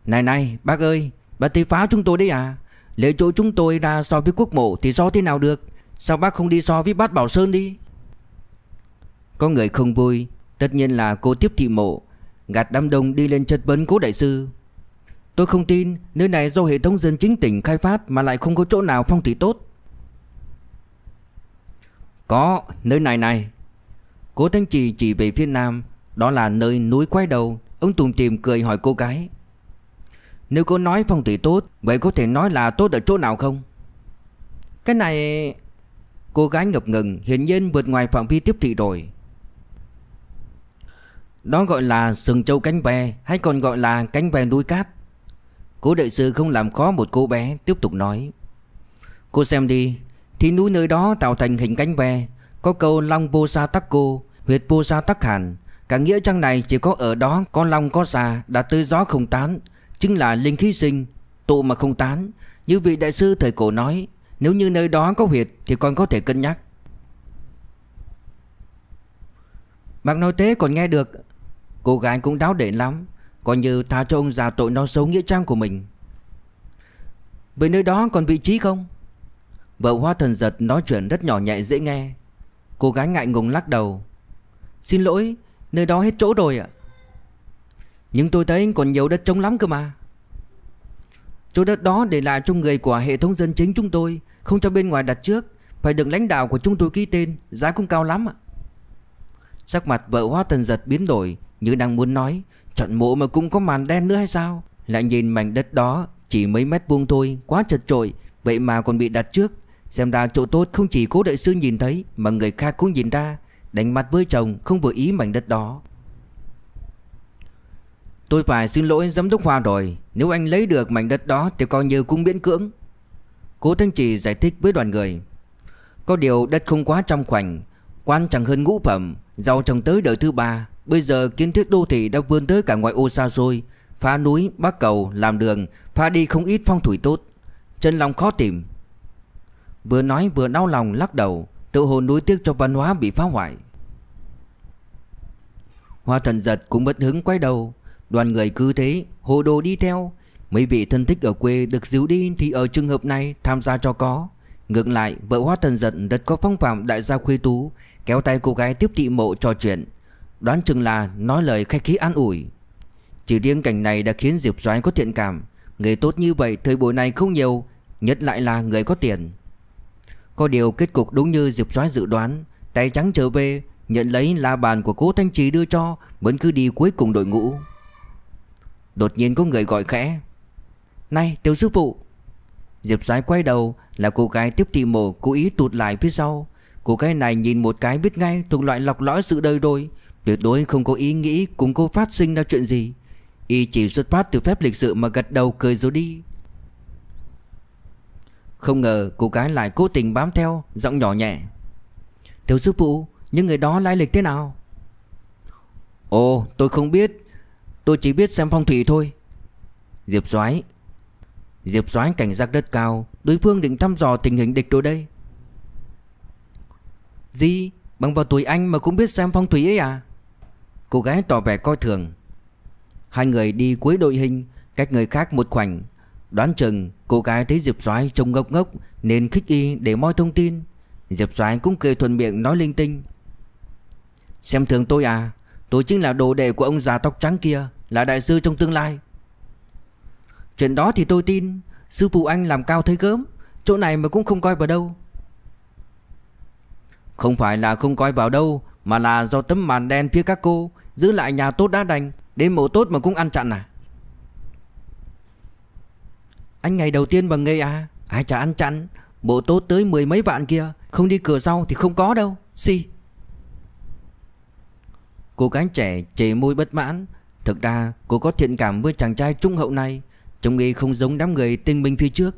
Này này bác ơi Bác tới pháo chúng tôi đấy à Lễ chỗ chúng tôi ra so với quốc mộ Thì so thế nào được Sao bác không đi so với bát Bảo Sơn đi có người không vui Tất nhiên là cô tiếp thị mộ Gạt đám đông đi lên chất vấn cố đại sư Tôi không tin Nơi này do hệ thống dân chính tỉnh khai phát Mà lại không có chỗ nào phong thủy tốt Có nơi này này cô Thanh Trì chỉ về phía nam Đó là nơi núi quái đầu Ông Tùng tìm cười hỏi cô gái Nếu cô nói phong thủy tốt Vậy có thể nói là tốt ở chỗ nào không Cái này Cô gái ngập ngừng hiện nhiên vượt ngoài phạm vi tiếp thị rồi đó gọi là sừng châu cánh ve hay còn gọi là cánh ve núi cát. Cố đại sư không làm khó một cô bé tiếp tục nói. Cô xem đi, thì núi nơi đó tạo thành hình cánh ve, có câu long bô sa tắc cô, huyệt bô sa tắc hàn. Cả nghĩa trang này chỉ có ở đó có long có xà đã tới gió không tán, chính là linh khí sinh, tụ mà không tán. Như vị đại sư thời cổ nói, nếu như nơi đó có huyệt thì còn có thể cân nhắc. Bác nói thế còn nghe được Cô gái cũng đáo để lắm Coi như tha cho ông già tội nó xấu nghĩa trang của mình Với nơi đó còn vị trí không? Vợ hoa thần giật nói chuyện rất nhỏ nhẹ dễ nghe Cô gái ngại ngùng lắc đầu Xin lỗi Nơi đó hết chỗ rồi ạ Nhưng tôi thấy còn nhiều đất trống lắm cơ mà Chỗ đất đó để lại cho người của hệ thống dân chính chúng tôi Không cho bên ngoài đặt trước Phải được lãnh đạo của chúng tôi ký tên Giá cũng cao lắm ạ Sắc mặt vợ hoa thần giật biến đổi như đang muốn nói Chọn mộ mà cũng có màn đen nữa hay sao Lại nhìn mảnh đất đó Chỉ mấy mét vuông thôi Quá chật trội Vậy mà còn bị đặt trước Xem ra chỗ tốt không chỉ cố đại sư nhìn thấy Mà người khác cũng nhìn ra Đánh mặt với chồng không vừa ý mảnh đất đó Tôi phải xin lỗi giám đốc Hoa rồi Nếu anh lấy được mảnh đất đó Thì coi như cũng miễn cưỡng Cố Thanh Trì giải thích với đoàn người Có điều đất không quá trong khoảnh Quan trọng hơn ngũ phẩm Giàu trồng tới đời thứ ba Bây giờ kiến thức đô thị đã vươn tới cả ngoại ô xa xôi Phá núi, bắc cầu, làm đường Phá đi không ít phong thủy tốt Chân lòng khó tìm Vừa nói vừa đau lòng lắc đầu Tự hồ nối tiếc cho văn hóa bị phá hoại Hoa thần giật cũng bất hứng quay đầu Đoàn người cứ thế Hồ đồ đi theo Mấy vị thân thích ở quê được díu đi Thì ở trường hợp này tham gia cho có Ngược lại vợ hoa thần giật rất có phong phạm đại gia khuê tú Kéo tay cô gái tiếp thị mộ trò chuyện Đoán chừng là nói lời khai khí an ủi Chỉ riêng cảnh này đã khiến Diệp Doãn có thiện cảm Người tốt như vậy thời buổi này không nhiều Nhất lại là người có tiền Có điều kết cục đúng như Diệp Doãn dự đoán Tay trắng trở về Nhận lấy la bàn của cố Thanh Trì đưa cho Vẫn cứ đi cuối cùng đội ngũ Đột nhiên có người gọi khẽ Này tiểu sư phụ Diệp Doãn quay đầu Là cô gái tiếp thị mổ cố ý tụt lại phía sau Cô gái này nhìn một cái biết ngay Thuộc loại lọc lõi sự đời đôi Tuyệt đối không có ý nghĩ cùng cô phát sinh ra chuyện gì Y chỉ xuất phát từ phép lịch sự mà gật đầu cười rồi đi Không ngờ cô gái lại cố tình bám theo Giọng nhỏ nhẹ Thiếu sư phụ Những người đó lai lịch thế nào Ồ tôi không biết Tôi chỉ biết xem phong thủy thôi Diệp soái Diệp soái cảnh giác đất cao Đối phương định thăm dò tình hình địch rồi đây Gì Bằng vào tuổi anh mà cũng biết xem phong thủy ấy à Cô gái tỏ vẻ coi thường Hai người đi cuối đội hình Cách người khác một khoảnh Đoán chừng cô gái thấy Diệp Soái trông ngốc ngốc Nên khích y để moi thông tin Diệp Soái cũng cười thuần miệng nói linh tinh Xem thường tôi à Tôi chính là đồ đệ của ông già tóc trắng kia Là đại sư trong tương lai Chuyện đó thì tôi tin Sư phụ anh làm cao thấy gớm Chỗ này mà cũng không coi vào đâu Không phải là không coi vào đâu Mà là do tấm màn đen phía các cô Giữ lại nhà tốt đã đành Đến mộ tốt mà cũng ăn chặn à Anh ngày đầu tiên bằng nghề à Ai chả ăn chặn Bộ tốt tới mười mấy vạn kia Không đi cửa sau thì không có đâu Si Cô gái trẻ chề môi bất mãn Thực ra cô có thiện cảm với chàng trai trung hậu này Trông y không giống đám người tinh minh phía trước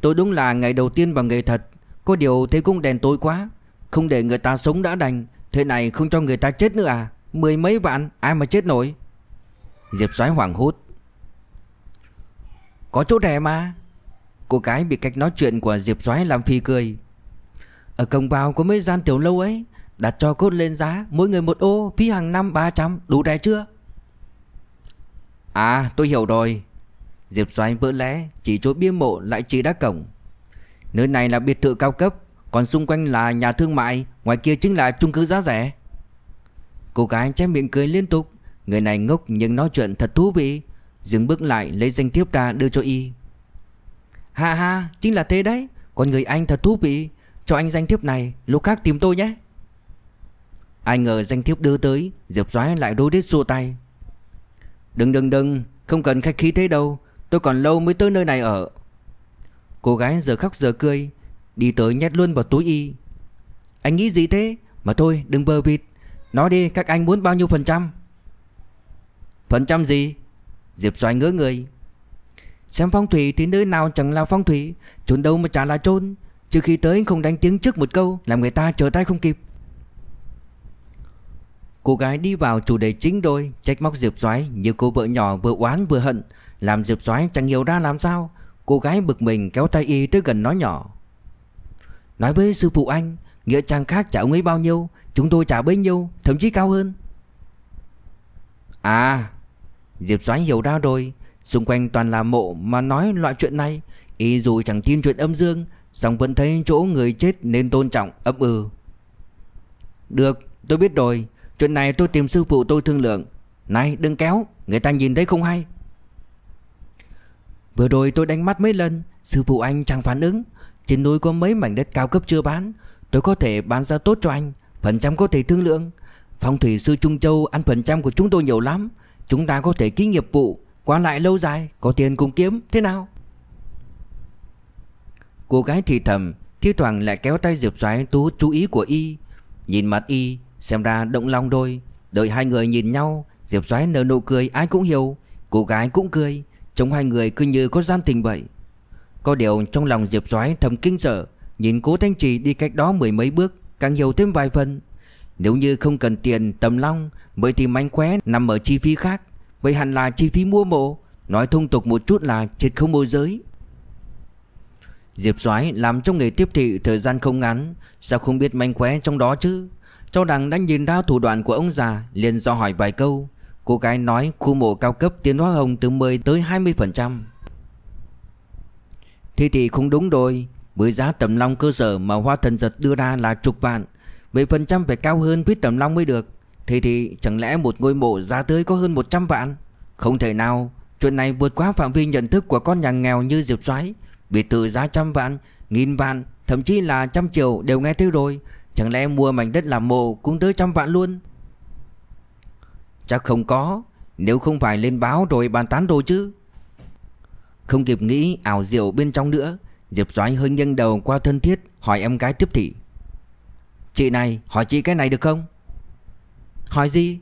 Tôi đúng là ngày đầu tiên bằng nghề thật Có điều thế cũng đèn tối quá Không để người ta sống đã đành Thế này không cho người ta chết nữa à Mười mấy vạn ai mà chết nổi Diệp soái hoảng hốt Có chỗ rẻ mà Cô gái bị cách nói chuyện của Diệp soái làm phi cười Ở cổng vào có mấy gian tiểu lâu ấy Đặt cho cốt lên giá Mỗi người một ô phí hàng năm 300 Đủ rẻ chưa À tôi hiểu rồi Diệp Xoáy vỡ lẽ chỉ chỗ bia mộ lại chỉ đá cổng Nơi này là biệt thự cao cấp còn xung quanh là nhà thương mại Ngoài kia chính là chung cư giá rẻ Cô gái chém miệng cười liên tục Người này ngốc nhưng nói chuyện thật thú vị Dừng bước lại lấy danh thiếp ra đưa cho y Ha ha chính là thế đấy Con người anh thật thú vị Cho anh danh thiếp này lúc khác tìm tôi nhé Ai ngờ danh thiếp đưa tới Diệp Doái lại đôi đít xua tay Đừng đừng đừng Không cần khách khí thế đâu Tôi còn lâu mới tới nơi này ở Cô gái giờ khóc giờ cười Đi tới nhét luôn vào túi y Anh nghĩ gì thế Mà thôi đừng bờ vịt Nói đi các anh muốn bao nhiêu phần trăm Phần trăm gì Diệp xoay ngỡ người Xem phong thủy thì nơi nào chẳng là phong thủy Trốn đâu mà chả là trốn Trừ khi tới không đánh tiếng trước một câu Làm người ta chờ tay không kịp Cô gái đi vào chủ đề chính đôi Trách móc Diệp Soái như cô vợ nhỏ vừa oán vừa hận Làm Diệp Soái chẳng hiểu ra làm sao Cô gái bực mình kéo tay y tới gần nói nhỏ Nói với sư phụ anh Nghĩa trang khác trả ông ấy bao nhiêu Chúng tôi trả bấy nhiêu Thậm chí cao hơn À Diệp Soái hiểu ra rồi Xung quanh toàn là mộ mà nói loại chuyện này Y dù chẳng tin chuyện âm dương song vẫn thấy chỗ người chết nên tôn trọng ấp ừ Được tôi biết rồi Chuyện này tôi tìm sư phụ tôi thương lượng Này đừng kéo Người ta nhìn thấy không hay Vừa rồi tôi đánh mắt mấy lần Sư phụ anh chẳng phản ứng trên núi có mấy mảnh đất cao cấp chưa bán Tôi có thể bán ra tốt cho anh Phần trăm có thể thương lượng Phong thủy sư Trung Châu ăn phần trăm của chúng tôi nhiều lắm Chúng ta có thể ký nghiệp vụ Qua lại lâu dài Có tiền cùng kiếm Thế nào Cô gái thì thầm Thi thoảng lại kéo tay Diệp Xoáy tú chú ý của y Nhìn mặt y Xem ra động lòng đôi Đợi hai người nhìn nhau Diệp Xoáy nở nụ cười ai cũng hiểu Cô gái cũng cười Trông hai người cứ như có gian tình vậy có điều trong lòng Diệp Doái thầm kinh sợ, nhìn Cố Thanh Trì đi cách đó mười mấy bước, càng hiểu thêm vài phần. Nếu như không cần tiền tầm long Mới tìm mánh khóe nằm ở chi phí khác Vậy hẳn là chi phí mua mộ Nói thông tục một chút là chết không môi giới Diệp soái làm trong nghề tiếp thị thời gian không ngắn Sao không biết manh khóe trong đó chứ Châu Đằng đã nhìn ra thủ đoạn của ông già liền do hỏi vài câu Cô gái nói khu mộ cao cấp tiến hóa hồng từ 10 tới 20% Thế thì không đúng rồi Với giá tầm long cơ sở mà hoa thần giật đưa ra là chục vạn Về phần trăm phải cao hơn với tầm long mới được Thế thì chẳng lẽ một ngôi mộ giá tới có hơn 100 vạn Không thể nào Chuyện này vượt quá phạm vi nhận thức của con nhà nghèo như Diệp Soái Vì từ giá trăm vạn, nghìn vạn Thậm chí là trăm triệu đều nghe thấy rồi Chẳng lẽ mua mảnh đất làm mộ cũng tới trăm vạn luôn Chắc không có Nếu không phải lên báo rồi bàn tán rồi chứ không kịp nghĩ ảo diệu bên trong nữa Diệp doái hơi nghiêng đầu qua thân thiết Hỏi em gái tiếp thị Chị này hỏi chị cái này được không Hỏi gì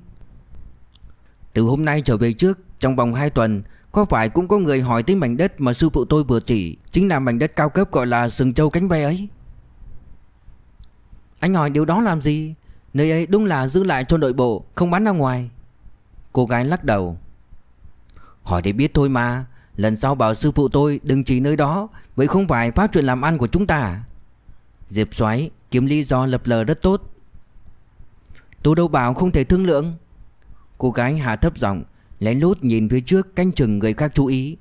Từ hôm nay trở về trước Trong vòng 2 tuần Có phải cũng có người hỏi tới mảnh đất mà sư phụ tôi vừa chỉ Chính là mảnh đất cao cấp gọi là sừng châu cánh ve ấy Anh hỏi điều đó làm gì Nơi ấy đúng là giữ lại cho nội bộ Không bán ra ngoài Cô gái lắc đầu Hỏi để biết thôi mà Lần sau bảo sư phụ tôi đừng chỉ nơi đó Vậy không phải phá chuyện làm ăn của chúng ta à? Diệp xoáy kiếm lý do lập lờ rất tốt Tôi đâu bảo không thể thương lượng Cô gái hạ thấp giọng Lén lút nhìn phía trước canh chừng người khác chú ý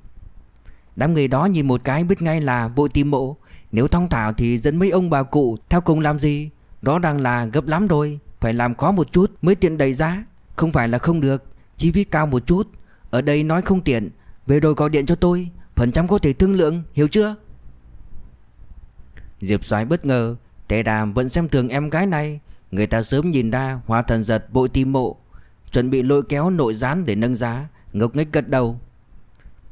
Đám người đó nhìn một cái biết ngay là vội tìm mộ Nếu thong thảo thì dẫn mấy ông bà cụ Theo cùng làm gì Đó đang là gấp lắm rồi Phải làm khó một chút mới tiện đầy giá Không phải là không được Chi phí cao một chút Ở đây nói không tiện về rồi gọi điện cho tôi Phần trăm có thể thương lượng hiểu chưa Diệp soái bất ngờ Tề đàm vẫn xem thường em gái này Người ta sớm nhìn ra hóa thần giật bội tim mộ Chuẩn bị lôi kéo nội gián để nâng giá Ngốc nghếch gật đầu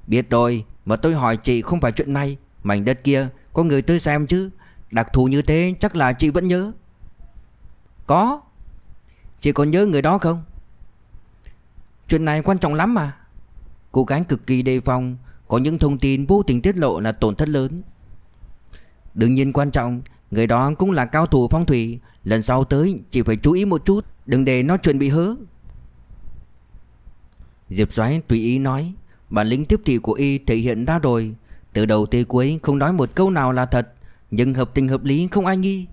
Biết rồi mà tôi hỏi chị không phải chuyện này Mảnh đất kia có người tới xem chứ Đặc thù như thế chắc là chị vẫn nhớ Có Chị còn nhớ người đó không Chuyện này quan trọng lắm mà Cô gái cực kỳ đề phòng Có những thông tin vô tình tiết lộ là tổn thất lớn Đương nhiên quan trọng Người đó cũng là cao thủ phong thủy Lần sau tới chỉ phải chú ý một chút Đừng để nó chuẩn bị hớ Diệp Doãn tùy ý nói Bản lĩnh tiếp thị của y thể hiện ra rồi Từ đầu tới cuối không nói một câu nào là thật Nhưng hợp tình hợp lý không ai nghi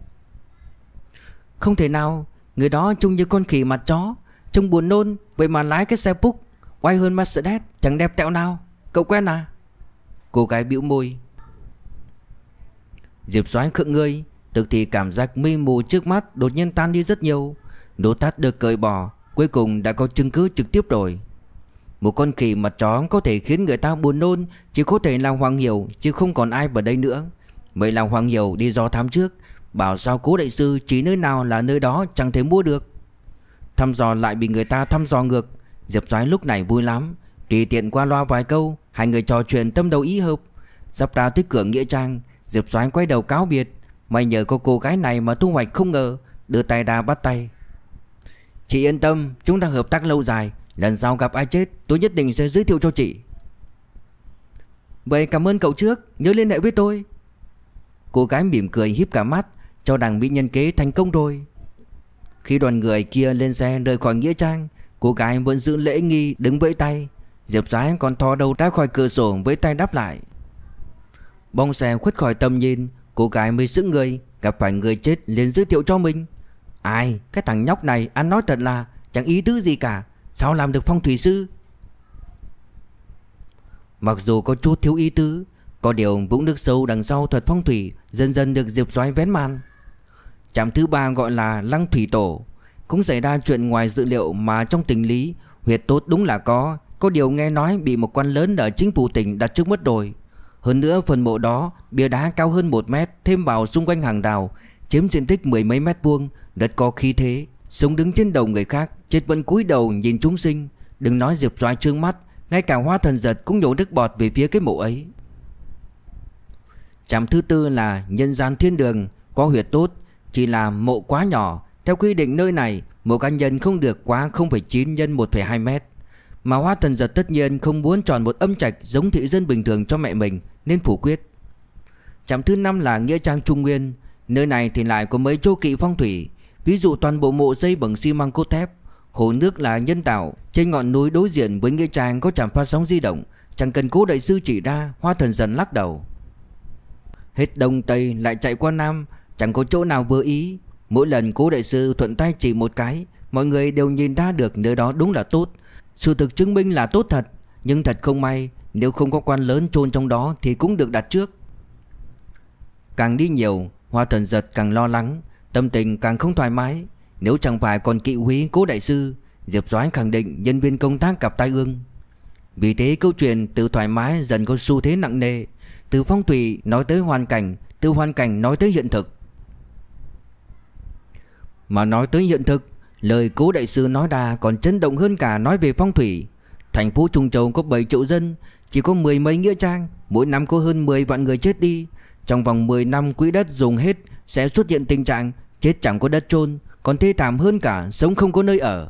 Không thể nào Người đó trông như con khỉ mặt chó Trông buồn nôn Vậy mà lái cái xe búc Quay hơn Mercedes Chẳng đẹp tẹo nào Cậu quen à Cô gái bĩu môi Diệp soái khựng ngươi Tức thì cảm giác mê mù trước mắt Đột nhiên tan đi rất nhiều Nốt thắt được cởi bỏ Cuối cùng đã có chứng cứ trực tiếp rồi Một con khỉ mặt chó có thể khiến người ta buồn nôn Chỉ có thể là Hoàng Hiểu Chứ không còn ai ở đây nữa Vậy là Hoàng Hiểu đi do thám trước Bảo sao cố đại sư chỉ nơi nào là nơi đó chẳng thể mua được Thăm dò lại bị người ta thăm dò ngược Diệp Doãn lúc này vui lắm, tùy tiện qua loa vài câu, hai người trò chuyện tâm đầu ý hợp. Sắp ra tới cửa nghĩa trang, Diệp Doãn quay đầu cáo biệt, may nhờ có cô gái này mà thu hoạch không ngờ, đưa tay ra bắt tay. Chị yên tâm, chúng ta hợp tác lâu dài, lần sau gặp ai chết, tôi nhất định sẽ giới thiệu cho chị. Vậy cảm ơn cậu trước, nhớ liên hệ với tôi. Cô gái mỉm cười híp cả mắt, cho đằng mỹ nhân kế thành công rồi. Khi đoàn người kia lên xe rời khỏi nghĩa trang, Cô gái vẫn giữ lễ nghi đứng vẫy tay Diệp Doãn còn thò đầu ra khỏi cửa sổ với tay đáp lại Bong xe khuất khỏi tầm nhìn Cô gái mới giữ người Gặp phải người chết liền giới thiệu cho mình Ai cái thằng nhóc này ăn nói thật là Chẳng ý tứ gì cả Sao làm được phong thủy sư Mặc dù có chút thiếu ý tứ Có điều vũng nước sâu đằng sau thuật phong thủy Dần dần được Diệp Doãn vén màn Trạm thứ ba gọi là Lăng Thủy Tổ cũng xảy ra chuyện ngoài dự liệu mà trong tình lý Huyệt tốt đúng là có Có điều nghe nói bị một quan lớn ở chính phủ tỉnh đặt trước mất rồi Hơn nữa phần mộ đó Bia đá cao hơn một mét Thêm vào xung quanh hàng đào Chiếm diện tích mười mấy mét vuông đất có khí thế Sống đứng trên đầu người khác Chết vẫn cúi đầu nhìn chúng sinh Đừng nói diệp doai trương mắt Ngay cả hoa thần giật cũng nhổ nước bọt về phía cái mộ ấy Trạm thứ tư là nhân gian thiên đường Có huyệt tốt Chỉ là mộ quá nhỏ theo quy định nơi này, một cá nhân không được quá 0,9 nhân 1,2 mét. Mà Hoa Thần Giật tất nhiên không muốn tròn một âm trạch giống thị dân bình thường cho mẹ mình nên phủ quyết. Trạm thứ năm là Nghĩa Trang Trung Nguyên, nơi này thì lại có mấy chỗ kỵ phong thủy, ví dụ toàn bộ mộ xây bằng xi măng cốt thép, hồ nước là nhân tạo, trên ngọn núi đối diện với Nghĩa Trang có trạm phát sóng di động, chẳng cần cố đại sư chỉ ra, Hoa Thần Dần lắc đầu. Hết đông tây lại chạy qua nam, chẳng có chỗ nào vừa ý, Mỗi lần cố đại sư thuận tay chỉ một cái Mọi người đều nhìn ra được nơi đó đúng là tốt Sự thực chứng minh là tốt thật Nhưng thật không may Nếu không có quan lớn chôn trong đó Thì cũng được đặt trước Càng đi nhiều Hoa thần giật càng lo lắng Tâm tình càng không thoải mái Nếu chẳng phải còn kỵ quý cố đại sư Diệp Doãn khẳng định nhân viên công tác cặp tai ương Vì thế câu chuyện từ thoải mái dần có xu thế nặng nề Từ phong thủy nói tới hoàn cảnh Từ hoàn cảnh nói tới hiện thực mà nói tới hiện thực Lời cố đại sư nói ra còn chấn động hơn cả nói về phong thủy Thành phố Trung Châu có 7 triệu dân Chỉ có mười mấy nghĩa trang Mỗi năm có hơn 10 vạn người chết đi Trong vòng 10 năm quỹ đất dùng hết Sẽ xuất hiện tình trạng Chết chẳng có đất chôn Còn thê thảm hơn cả sống không có nơi ở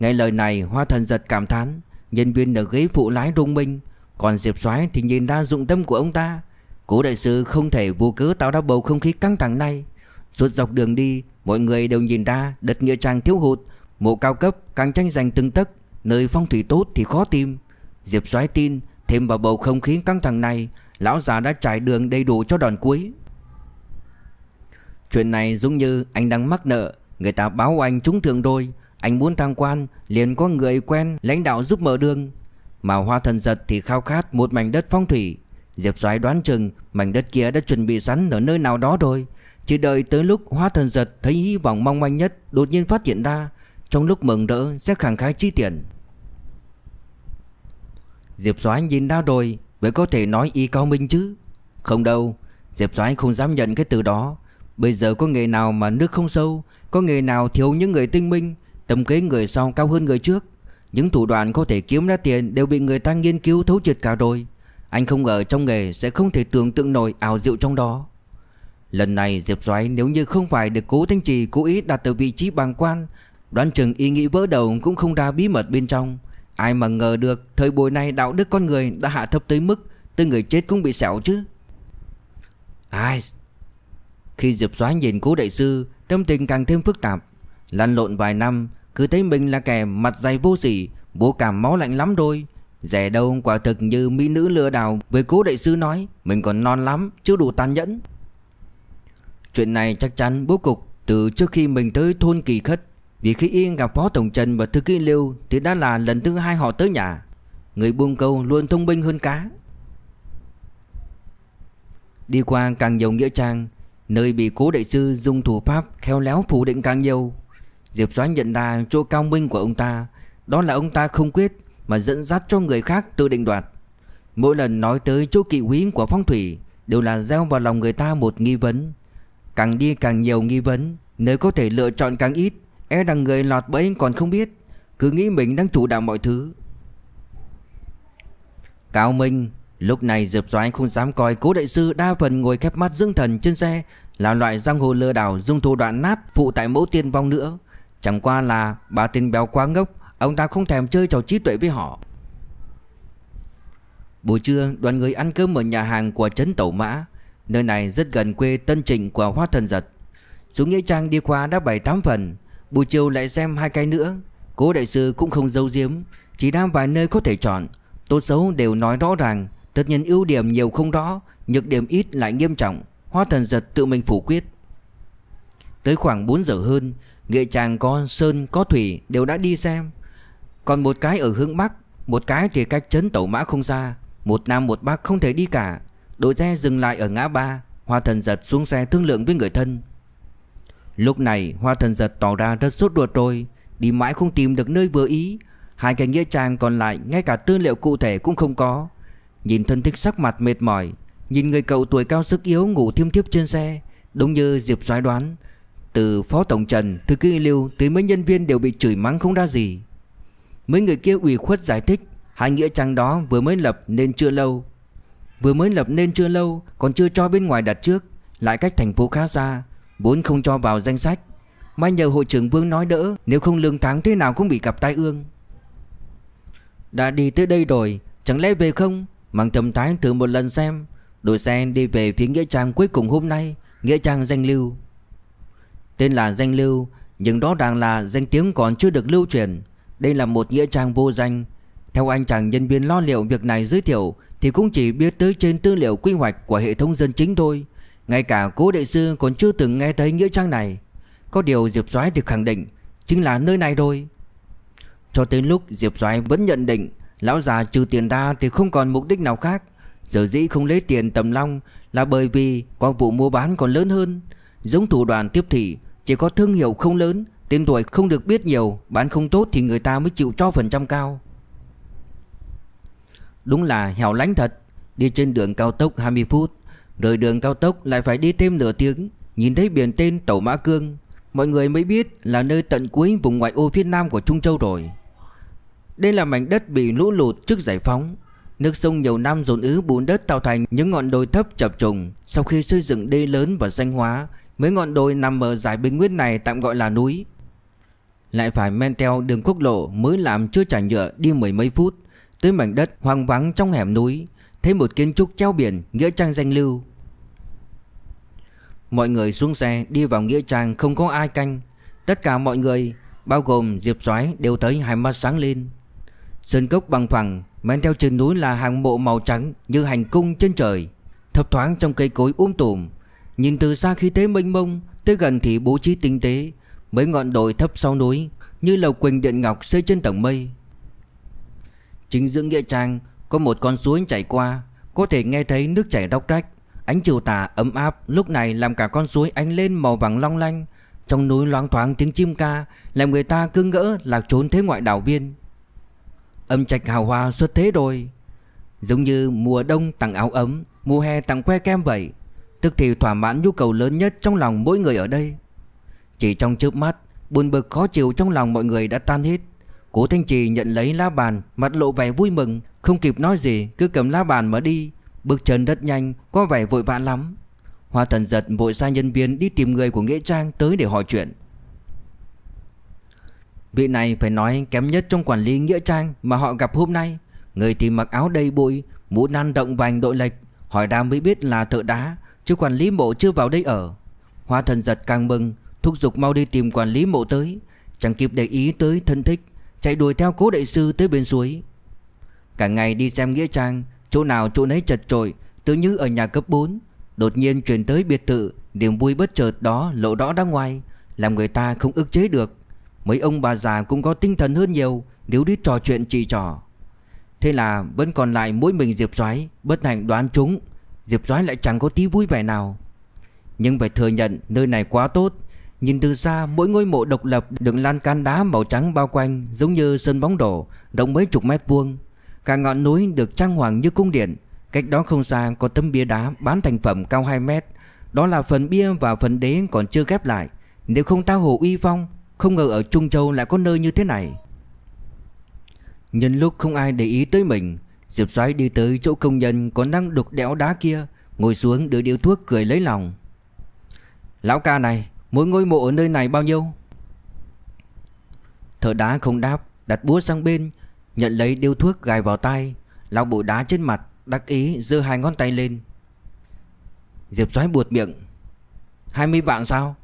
Nghe lời này hoa thần giật cảm thán Nhân viên ở ghế phụ lái rung minh Còn Diệp soái thì nhìn ra dụng tâm của ông ta Cố đại sư không thể vô cớ tạo ra bầu không khí căng thẳng này Suốt dọc đường đi Mọi người đều nhìn ra đất nghĩa trang thiếu hụt Mộ cao cấp càng tranh giành từng tấc Nơi phong thủy tốt thì khó tìm Diệp soái tin Thêm vào bầu không khí căng thẳng này Lão già đã trải đường đầy đủ cho đòn cuối Chuyện này giống như anh đang mắc nợ Người ta báo anh trúng thường đôi Anh muốn thăng quan Liền có người quen lãnh đạo giúp mở đường Mà hoa thần giật thì khao khát một mảnh đất phong thủy Diệp soái đoán chừng Mảnh đất kia đã chuẩn bị sẵn ở nơi nào đó rồi chỉ đợi tới lúc hóa thần giật thấy hy vọng mong manh nhất đột nhiên phát hiện ra Trong lúc mừng rỡ sẽ khẳng khái chi tiền Diệp Soái nhìn ra rồi Vậy có thể nói y cao minh chứ Không đâu Diệp Soái không dám nhận cái từ đó Bây giờ có nghề nào mà nước không sâu Có nghề nào thiếu những người tinh minh Tầm kế người sau cao hơn người trước Những thủ đoạn có thể kiếm ra tiền Đều bị người ta nghiên cứu thấu triệt cả rồi Anh không ở trong nghề sẽ không thể tưởng tượng nổi ảo diệu trong đó Lần này Diệp doái nếu như không phải được cố Thanh Trì cố ý đặt ở vị trí bằng quan Đoán chừng ý nghĩ vỡ đầu cũng không ra bí mật bên trong Ai mà ngờ được thời buổi này đạo đức con người đã hạ thấp tới mức Tới người chết cũng bị sẹo chứ Ai Khi Diệp doái nhìn cố đại sư Tâm tình càng thêm phức tạp Lăn lộn vài năm Cứ thấy mình là kẻ mặt dày vô sỉ Bố cảm máu lạnh lắm đôi Rẻ đâu quả thực như mỹ nữ lừa đảo Với cố đại sư nói Mình còn non lắm Chưa đủ tàn nhẫn Chuyện này chắc chắn bố cục từ trước khi mình tới thôn Kỳ Khất Vì khi Yên gặp Phó Tổng Trần và Thư Ký Liêu Thì đã là lần thứ hai họ tới nhà Người buông câu luôn thông minh hơn cá Đi qua càng nhiều nghĩa trang Nơi bị cố đại sư dùng thủ pháp khéo léo phủ định càng nhiều Diệp Soán nhận ra chỗ cao minh của ông ta Đó là ông ta không quyết Mà dẫn dắt cho người khác tự định đoạt Mỗi lần nói tới chỗ kỵ quý của phong thủy Đều là gieo vào lòng người ta một nghi vấn Càng đi càng nhiều nghi vấn Nếu có thể lựa chọn càng ít E rằng người lọt bẫy còn không biết Cứ nghĩ mình đang chủ đạo mọi thứ Cao Minh Lúc này Diệp Doãn không dám coi cố đại sư đa phần ngồi khép mắt dưng thần trên xe Là loại giang hồ lừa đảo dùng thủ đoạn nát phụ tại mẫu tiên vong nữa Chẳng qua là bà tên béo quá ngốc Ông ta không thèm chơi trò trí tuệ với họ Buổi trưa đoàn người ăn cơm ở nhà hàng của Trấn Tẩu Mã Nơi này rất gần quê tân trịnh của Hoa Thần Giật Xuống Nghĩa Trang đi qua đã 7-8 phần Buổi chiều lại xem hai cái nữa Cố đại sư cũng không giấu giếm Chỉ đang vài nơi có thể chọn Tốt xấu đều nói rõ ràng Tất nhiên ưu điểm nhiều không rõ Nhược điểm ít lại nghiêm trọng Hoa Thần Giật tự mình phủ quyết Tới khoảng 4 giờ hơn nghĩa Tràng có Sơn có Thủy đều đã đi xem Còn một cái ở hướng Bắc Một cái thì cách trấn tẩu mã không xa Một Nam một Bắc không thể đi cả Đội xe dừng lại ở ngã ba Hoa thần giật xuống xe thương lượng với người thân Lúc này hoa thần giật tỏ ra rất sốt ruột rồi Đi mãi không tìm được nơi vừa ý Hai cái nghĩa trang còn lại Ngay cả tư liệu cụ thể cũng không có Nhìn thân thích sắc mặt mệt mỏi Nhìn người cậu tuổi cao sức yếu ngủ thiêm thiếp trên xe Đúng như Diệp xoái đoán Từ Phó Tổng Trần, Thư ký Lưu Tới mấy nhân viên đều bị chửi mắng không ra gì Mấy người kia ủy khuất giải thích Hai nghĩa trang đó vừa mới lập nên chưa lâu Vừa mới lập nên chưa lâu Còn chưa cho bên ngoài đặt trước Lại cách thành phố khá xa Vốn không cho vào danh sách may nhờ hội trưởng Vương nói đỡ Nếu không lương tháng thế nào cũng bị gặp tai ương Đã đi tới đây rồi Chẳng lẽ về không Mang tầm thái thử một lần xem Đội xe đi về phía Nghĩa Trang cuối cùng hôm nay Nghĩa Trang danh lưu Tên là danh lưu Nhưng đó đang là danh tiếng còn chưa được lưu truyền Đây là một Nghĩa Trang vô danh Theo anh chàng nhân viên lo liệu việc này giới thiệu thì cũng chỉ biết tới trên tư liệu quy hoạch của hệ thống dân chính thôi. Ngay cả cố đại sư còn chưa từng nghe thấy nghĩa trang này. Có điều Diệp Doãn được khẳng định chính là nơi này thôi. Cho tới lúc Diệp Doãn vẫn nhận định lão già trừ tiền ra thì không còn mục đích nào khác. Giờ dĩ không lấy tiền tầm long là bởi vì có vụ mua bán còn lớn hơn. Giống thủ đoàn tiếp thị chỉ có thương hiệu không lớn, tên tuổi không được biết nhiều, bán không tốt thì người ta mới chịu cho phần trăm cao. Đúng là hẻo lánh thật Đi trên đường cao tốc 20 phút Rồi đường cao tốc lại phải đi thêm nửa tiếng Nhìn thấy biển tên Tẩu Mã Cương Mọi người mới biết là nơi tận cuối vùng ngoại ô phía nam của Trung Châu rồi Đây là mảnh đất bị lũ lụt trước giải phóng Nước sông nhiều năm dồn ứ bùn đất tạo thành những ngọn đồi thấp chập trùng Sau khi xây dựng đê lớn và danh hóa Mấy ngọn đồi nằm ở giải bình nguyên này tạm gọi là núi Lại phải men theo đường quốc lộ mới làm chưa trải nhựa đi mười mấy phút Tới mảnh đất hoang vắng trong hẻm núi Thấy một kiến trúc treo biển Nghĩa trang danh lưu Mọi người xuống xe đi vào Nghĩa trang không có ai canh Tất cả mọi người Bao gồm Diệp Soái đều thấy hai mắt sáng lên Sơn cốc bằng phẳng Men theo chân núi là hàng mộ màu trắng Như hành cung trên trời Thập thoáng trong cây cối um tùm Nhìn từ xa khí thế mênh mông Tới gần thì bố trí tinh tế Mấy ngọn đồi thấp sau núi Như lầu quỳnh điện ngọc xây trên tầng mây Chính giữa nghĩa trang có một con suối chảy qua, có thể nghe thấy nước chảy róc rách. Ánh chiều tà ấm áp lúc này làm cả con suối ánh lên màu vàng long lanh. Trong núi loáng thoáng tiếng chim ca làm người ta cứ ngỡ là trốn thế ngoại đảo biên. Âm trạch hào hoa xuất thế rồi. Giống như mùa đông tặng áo ấm, mùa hè tặng que kem vậy. Tức thì thỏa mãn nhu cầu lớn nhất trong lòng mỗi người ở đây. Chỉ trong chớp mắt, buồn bực khó chịu trong lòng mọi người đã tan hết. Cố Thanh Trì nhận lấy lá bàn Mặt lộ vẻ vui mừng Không kịp nói gì cứ cầm lá bàn mà đi Bước chân rất nhanh có vẻ vội vã lắm Hoa thần giật vội sai nhân viên đi tìm người của Nghĩa Trang tới để hỏi chuyện Vị này phải nói kém nhất trong quản lý Nghĩa Trang mà họ gặp hôm nay Người thì mặc áo đầy bụi, mũ nan động vành đội lệch Hỏi ra mới biết là thợ đá Chứ quản lý mộ chưa vào đây ở Hoa thần giật càng mừng Thúc giục mau đi tìm quản lý mộ tới Chẳng kịp để ý tới thân thích Chạy đuổi theo cố đại sư tới bên suối Cả ngày đi xem nghĩa trang Chỗ nào chỗ nấy chật chội Tự như ở nhà cấp 4 Đột nhiên chuyển tới biệt thự Niềm vui bất chợt đó lộ rõ ra ngoài Làm người ta không ức chế được Mấy ông bà già cũng có tinh thần hơn nhiều Nếu đi trò chuyện chỉ trò Thế là vẫn còn lại mỗi mình Diệp Doái Bất hạnh đoán chúng Diệp Doái lại chẳng có tí vui vẻ nào Nhưng phải thừa nhận nơi này quá tốt Nhìn từ xa mỗi ngôi mộ độc lập được lan can đá màu trắng bao quanh giống như sân bóng đổ rộng mấy chục mét vuông. Cả ngọn núi được trang hoàng như cung điện. Cách đó không xa có tấm bia đá bán thành phẩm cao 2 mét. Đó là phần bia và phần đế còn chưa ghép lại. Nếu không tao hồ uy phong, không ngờ ở Trung Châu lại có nơi như thế này. Nhân lúc không ai để ý tới mình, Diệp xoáy đi tới chỗ công nhân còn đang đục đẽo đá kia, ngồi xuống đưa điếu thuốc cười lấy lòng. Lão ca này, Mỗi ngôi mộ ở nơi này bao nhiêu Thợ đá không đáp Đặt búa sang bên Nhận lấy điếu thuốc gài vào tay Lau bụi đá trên mặt Đắc ý giơ hai ngón tay lên Diệp xoáy buột miệng 20 vạn sao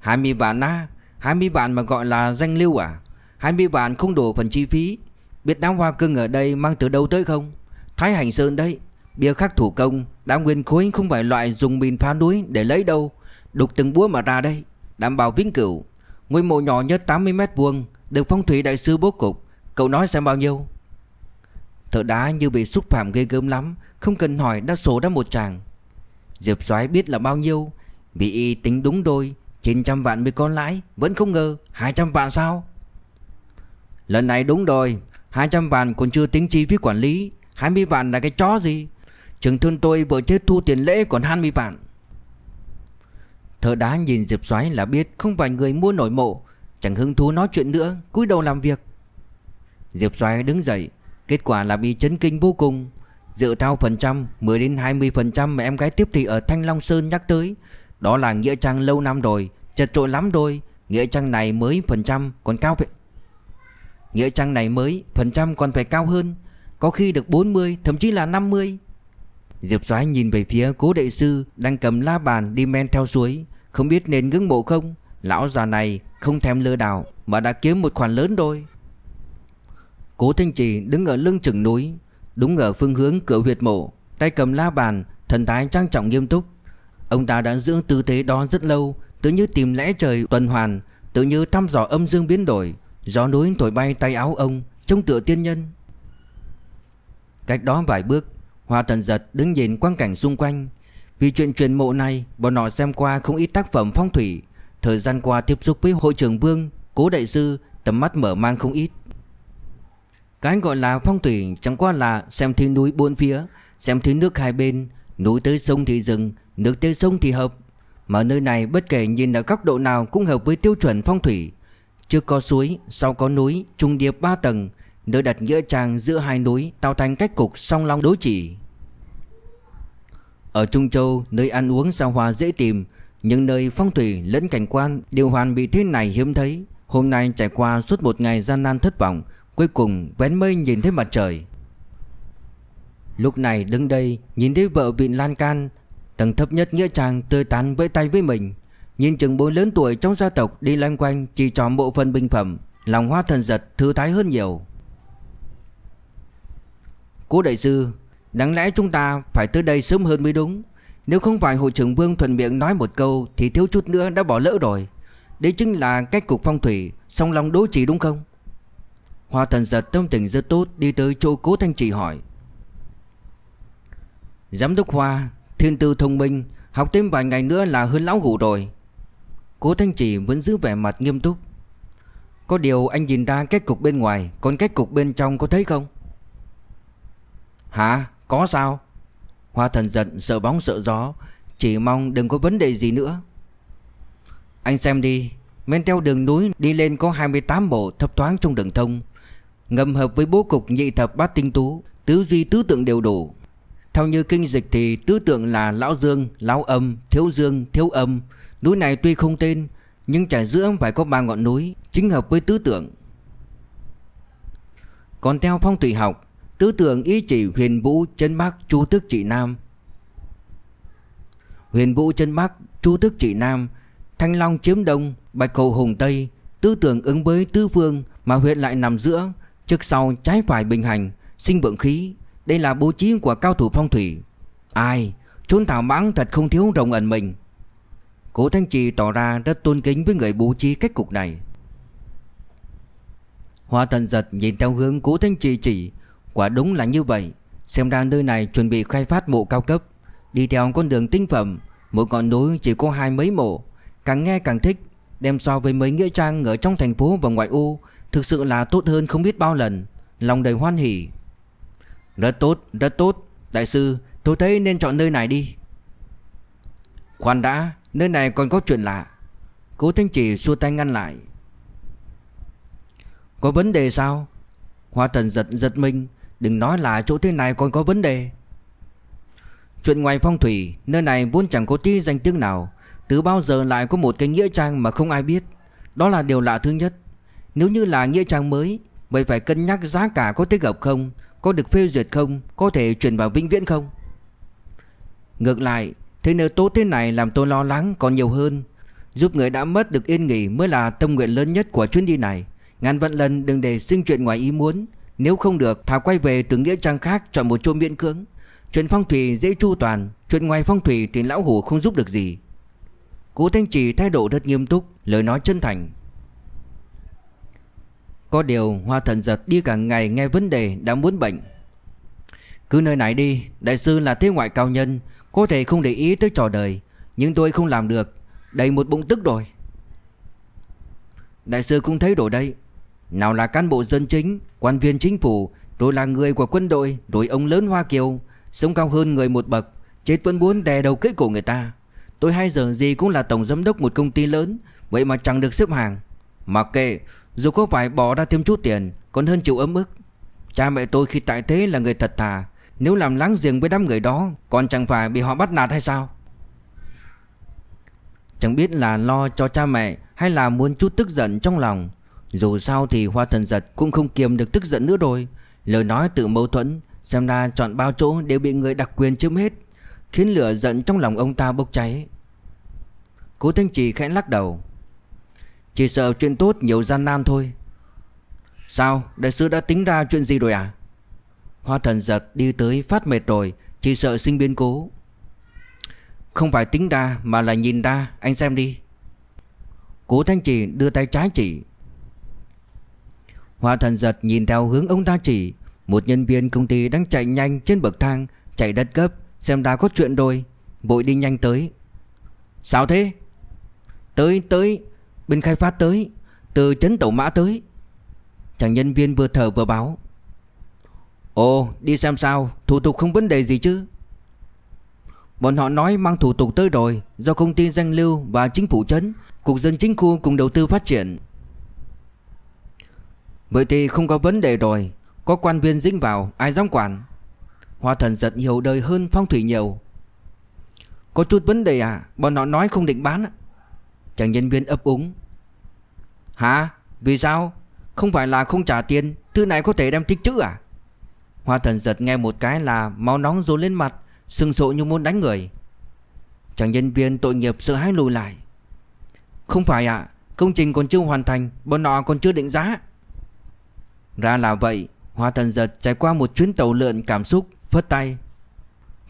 20 vạn á à? 20 vạn mà gọi là danh lưu à 20 vạn không đủ phần chi phí Biết đám hoa cưng ở đây mang từ đâu tới không Thái Hành Sơn đấy Bia khắc thủ công đám nguyên khối không phải loại dùng bình phá núi để lấy đâu Đục từng búa mà ra đây Đảm bảo vĩnh cửu Ngôi mộ nhỏ nhất 80 mét vuông Được phong thủy đại sư bố cục Cậu nói xem bao nhiêu Thợ đá như bị xúc phạm ghê gớm lắm Không cần hỏi đã số đã một chàng Diệp soái biết là bao nhiêu bị y tính đúng đôi 900 vạn mới con lãi Vẫn không ngờ 200 vạn sao Lần này đúng rồi 200 vạn còn chưa tính chi phí quản lý 20 vạn là cái chó gì Trường thương tôi vừa chết thu tiền lễ còn 20 vạn Thợ đá nhìn Diệp Soái là biết không phải người mua nổi mộ, chẳng hứng thú nói chuyện nữa, cúi đầu làm việc. Diệp Soái đứng dậy, kết quả là bị chấn kinh vô cùng. Dựa theo phần trăm 10 đến 20% mà em gái tiếp thị ở Thanh Long Sơn nhắc tới, đó là nghĩa trang lâu năm rồi, chật chội lắm rồi, nghĩa trang này mới phần trăm còn cao vậy. Nghĩa trang này mới phần trăm còn phải cao hơn, có khi được 40, thậm chí là 50. Diệp Soái nhìn về phía cố đại sư đang cầm la bàn đi men theo suối, không biết nên ngưỡng mộ không. Lão già này không thèm lừa đảo mà đã kiếm một khoản lớn rồi. Cố Thanh Trì đứng ở lưng chừng núi, đúng ở phương hướng cửa huyệt mộ, tay cầm la bàn, thần thái trang trọng nghiêm túc. Ông ta đã dưỡng tư thế đó rất lâu, tự như tìm lẽ trời tuần hoàn, tự như thăm dò âm dương biến đổi, gió núi thổi bay tay áo ông, trông tựa tiên nhân. Cách đó vài bước, Hoa Tần Giật đứng nhìn quang cảnh xung quanh Vì chuyện truyền mộ này Bọn họ xem qua không ít tác phẩm phong thủy Thời gian qua tiếp xúc với hội trưởng Vương Cố đại sư Tầm mắt mở mang không ít Cái gọi là phong thủy chẳng qua là Xem thiên núi bốn phía Xem thiên nước hai bên Núi tới sông thì rừng Nước tới sông thì hợp Mà nơi này bất kể nhìn ở góc độ nào Cũng hợp với tiêu chuẩn phong thủy Trước có suối, sau có núi, trung điệp ba tầng Nơi đặt nghĩa trang giữa hai núi tạo thành cách cục song long đối chỉ Ở Trung Châu nơi ăn uống xa hoa dễ tìm những nơi phong thủy lẫn cảnh quan đều hoàn bị thế này hiếm thấy Hôm nay trải qua suốt một ngày gian nan thất vọng Cuối cùng vén mây nhìn thấy mặt trời Lúc này đứng đây nhìn thấy vợ vịn lan can Tầng thấp nhất nghĩa trang tươi tán với tay với mình Nhìn chừng bố lớn tuổi trong gia tộc đi loanh quanh chỉ trò bộ phần bình phẩm Lòng hoa thần giật thư thái hơn nhiều Cố đại sư Đáng lẽ chúng ta phải tới đây sớm hơn mới đúng Nếu không phải hội trưởng Vương thuận miệng nói một câu Thì thiếu chút nữa đã bỏ lỡ rồi Đấy chính là cách cục phong thủy Song lòng đối trị đúng không Hoa thần giật tâm tình rất tốt Đi tới chỗ cố thanh trị hỏi Giám đốc Hoa Thiên tư thông minh Học thêm vài ngày nữa là hơn lão hủ rồi Cố thanh trị vẫn giữ vẻ mặt nghiêm túc Có điều anh nhìn ra cách cục bên ngoài Còn cách cục bên trong có thấy không Hả? Có sao? Hoa thần giận sợ bóng sợ gió Chỉ mong đừng có vấn đề gì nữa Anh xem đi Men theo đường núi đi lên có 28 bộ thấp thoáng trong đường thông Ngầm hợp với bố cục nhị thập bát tinh tú Tứ duy tứ tượng đều đủ Theo như kinh dịch thì tứ tượng là lão dương, lão âm, thiếu dương, thiếu âm Núi này tuy không tên Nhưng trải giữa phải có ba ngọn núi Chính hợp với tứ tượng Còn theo phong thủy học Tư tưởng ý chỉ huyền vũ chân bắc chu tước trị nam Huyền vũ chân bắc chu tước trị nam Thanh long chiếm đông Bạch hồ hùng tây Tư tưởng ứng với tư phương Mà huyện lại nằm giữa Trước sau trái phải bình hành Sinh vượng khí Đây là bố trí của cao thủ phong thủy Ai Chốn thảo mãng thật không thiếu rồng ẩn mình Cố Thanh Trì tỏ ra rất tôn kính với người bố trí cách cục này Hoa thần giật nhìn theo hướng cố Thanh Trì chỉ Quả đúng là như vậy Xem ra nơi này chuẩn bị khai phát mộ cao cấp Đi theo con đường tinh phẩm Mỗi ngọn núi chỉ có hai mấy mộ Càng nghe càng thích Đem so với mấy nghĩa trang ở trong thành phố và ngoại ô Thực sự là tốt hơn không biết bao lần Lòng đầy hoan hỷ. Rất tốt, rất tốt Đại sư, tôi thấy nên chọn nơi này đi Khoan đã, nơi này còn có chuyện lạ Cố Thanh trì xua tay ngăn lại Có vấn đề sao? Hoa thần giật giật mình Đừng nói là chỗ thế này còn có vấn đề Chuyện ngoài phong thủy Nơi này vốn chẳng có tí danh tiếng nào Từ bao giờ lại có một cái nghĩa trang mà không ai biết Đó là điều lạ thứ nhất Nếu như là nghĩa trang mới Vậy phải cân nhắc giá cả có thích hợp không Có được phê duyệt không Có thể chuyển vào vĩnh viễn không Ngược lại Thế nơi tốt thế này làm tôi lo lắng còn nhiều hơn Giúp người đã mất được yên nghỉ mới là tâm nguyện lớn nhất của chuyến đi này Ngàn vạn lần đừng để sinh chuyện ngoài ý muốn nếu không được Thảo quay về từ nghĩa trang khác chọn một chỗ miễn cưỡng Chuyện phong thủy dễ chu toàn Chuyện ngoài phong thủy thì lão hủ không giúp được gì Cố Thanh Trì thái độ rất nghiêm túc Lời nói chân thành Có điều hoa thần giật đi cả ngày nghe vấn đề đã muốn bệnh Cứ nơi này đi Đại sư là thế ngoại cao nhân Có thể không để ý tới trò đời Nhưng tôi không làm được Đầy một bụng tức rồi Đại sư cũng thấy đổ đây nào là cán bộ dân chính, quan viên chính phủ, rồi là người của quân đội, rồi ông lớn Hoa Kiều, sống cao hơn người một bậc, chết vẫn muốn đè đầu cưỡi cổ người ta. Tôi hai giờ gì cũng là tổng giám đốc một công ty lớn, vậy mà chẳng được xếp hàng. Mặc kệ, dù có phải bỏ ra thêm chút tiền, còn hơn chịu ấm ức. Cha mẹ tôi khi tại thế là người thật thà, nếu làm láng giềng với đám người đó, còn chẳng phải bị họ bắt nạt hay sao? Chẳng biết là lo cho cha mẹ hay là muốn chút tức giận trong lòng dù sao thì hoa thần giật cũng không kiềm được tức giận nữa rồi Lời nói tự mâu thuẫn Xem ra chọn bao chỗ đều bị người đặc quyền chiếm hết Khiến lửa giận trong lòng ông ta bốc cháy Cố Thanh Trì khẽ lắc đầu Chỉ sợ chuyện tốt nhiều gian nan thôi Sao đại sư đã tính ra chuyện gì rồi à Hoa thần giật đi tới phát mệt rồi Chỉ sợ sinh biến cố Không phải tính ra mà là nhìn ra Anh xem đi Cố Thanh Trì đưa tay trái chỉ Hoa thần giật nhìn theo hướng ông ta chỉ Một nhân viên công ty đang chạy nhanh trên bậc thang Chạy đất cấp, Xem ra có chuyện đôi Vội đi nhanh tới Sao thế Tới tới Bên khai phát tới Từ chấn tổ mã tới Chàng nhân viên vừa thở vừa báo Ồ đi xem sao Thủ tục không vấn đề gì chứ Bọn họ nói mang thủ tục tới rồi Do công ty danh lưu và chính phủ chấn, Cục dân chính khu cùng đầu tư phát triển Vậy thì không có vấn đề rồi Có quan viên dính vào ai dám quản Hoa thần giật nhiều đời hơn phong thủy nhiều Có chút vấn đề à Bọn họ nói không định bán Chàng nhân viên ấp úng Hả vì sao Không phải là không trả tiền Thứ này có thể đem tích chữ à Hoa thần giật nghe một cái là Máu nóng dồn lên mặt Sưng sộ như muốn đánh người Chàng nhân viên tội nghiệp sợ hãi lùi lại Không phải ạ à, Công trình còn chưa hoàn thành Bọn họ còn chưa định giá ra là vậy Hoa thần giật trải qua một chuyến tàu lượn cảm xúc Phất tay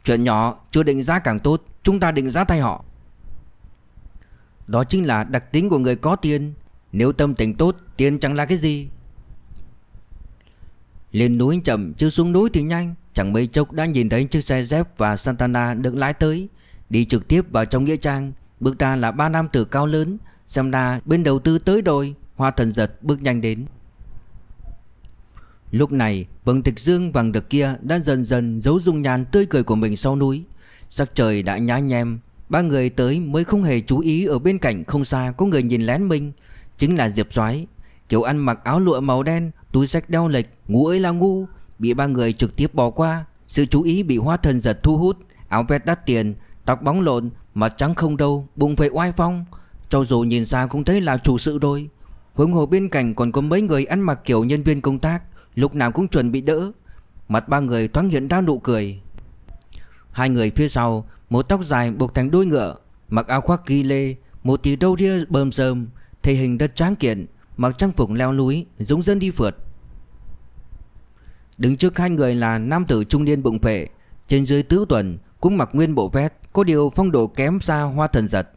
Chuyện nhỏ chưa định giá càng tốt Chúng ta định giá thay họ Đó chính là đặc tính của người có tiền Nếu tâm tình tốt Tiền chẳng là cái gì Lên núi chậm chứ xuống núi thì nhanh Chẳng mấy chốc đã nhìn thấy chiếc xe Jeep và Santana được lái tới Đi trực tiếp vào trong nghĩa trang Bước ra là ba nam tử cao lớn Xem ra bên đầu tư tới đôi, Hoa thần giật bước nhanh đến Lúc này vầng tịch dương vàng đực kia đã dần dần giấu dung nhan tươi cười của mình sau núi Sắc trời đã nhá nhem Ba người tới mới không hề chú ý ở bên cạnh không xa có người nhìn lén mình Chính là Diệp Soái Kiểu ăn mặc áo lụa màu đen, túi sách đeo lệch, ngũ ơi là ngu Bị ba người trực tiếp bỏ qua Sự chú ý bị hoa thần giật thu hút Áo vest đắt tiền, tóc bóng lộn, mặt trắng không đâu, bụng về oai phong Cho dù nhìn xa cũng thấy là chủ sự rồi Hướng hồ bên cạnh còn có mấy người ăn mặc kiểu nhân viên công tác Lúc nào cũng chuẩn bị đỡ Mặt ba người thoáng hiện ra nụ cười Hai người phía sau Một tóc dài buộc thành đuôi ngựa Mặc áo khoác ghi lê Một tí đâu ria bơm sơm Thể hình đất tráng kiện Mặc trang phục leo núi Giống dân đi phượt Đứng trước hai người là nam tử trung niên bụng phệ Trên dưới tứ tuần Cũng mặc nguyên bộ vest Có điều phong độ kém xa hoa thần giật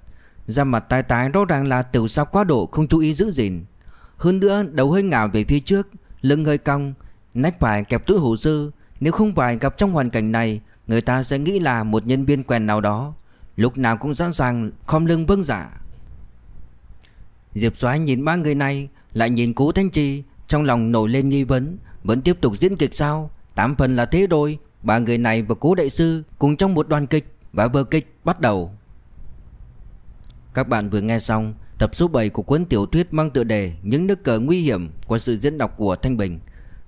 Da mặt tai tái rõ ràng là tiểu sao quá độ Không chú ý giữ gìn Hơn nữa đầu hơi ngả về phía trước lưng hơi cong, nách phải kẹp túi hồ sơ. Nếu không phải gặp trong hoàn cảnh này, người ta sẽ nghĩ là một nhân viên quen nào đó, lúc nào cũng sẵn sàng khom lưng vâng giả. Diệp Soái nhìn ba người này, lại nhìn Cố Thanh Trì, trong lòng nổi lên nghi vấn, vẫn tiếp tục diễn kịch sao? Tám phần là thế đôi ba người này và Cố đại sư cùng trong một đoàn kịch và vở kịch bắt đầu. Các bạn vừa nghe xong Tập số 7 của cuốn tiểu thuyết mang tựa đề Những nước cờ nguy hiểm qua sự diễn đọc của Thanh Bình.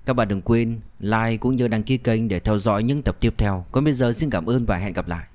Các bạn đừng quên like cũng như đăng ký kênh để theo dõi những tập tiếp theo. Còn bây giờ xin cảm ơn và hẹn gặp lại.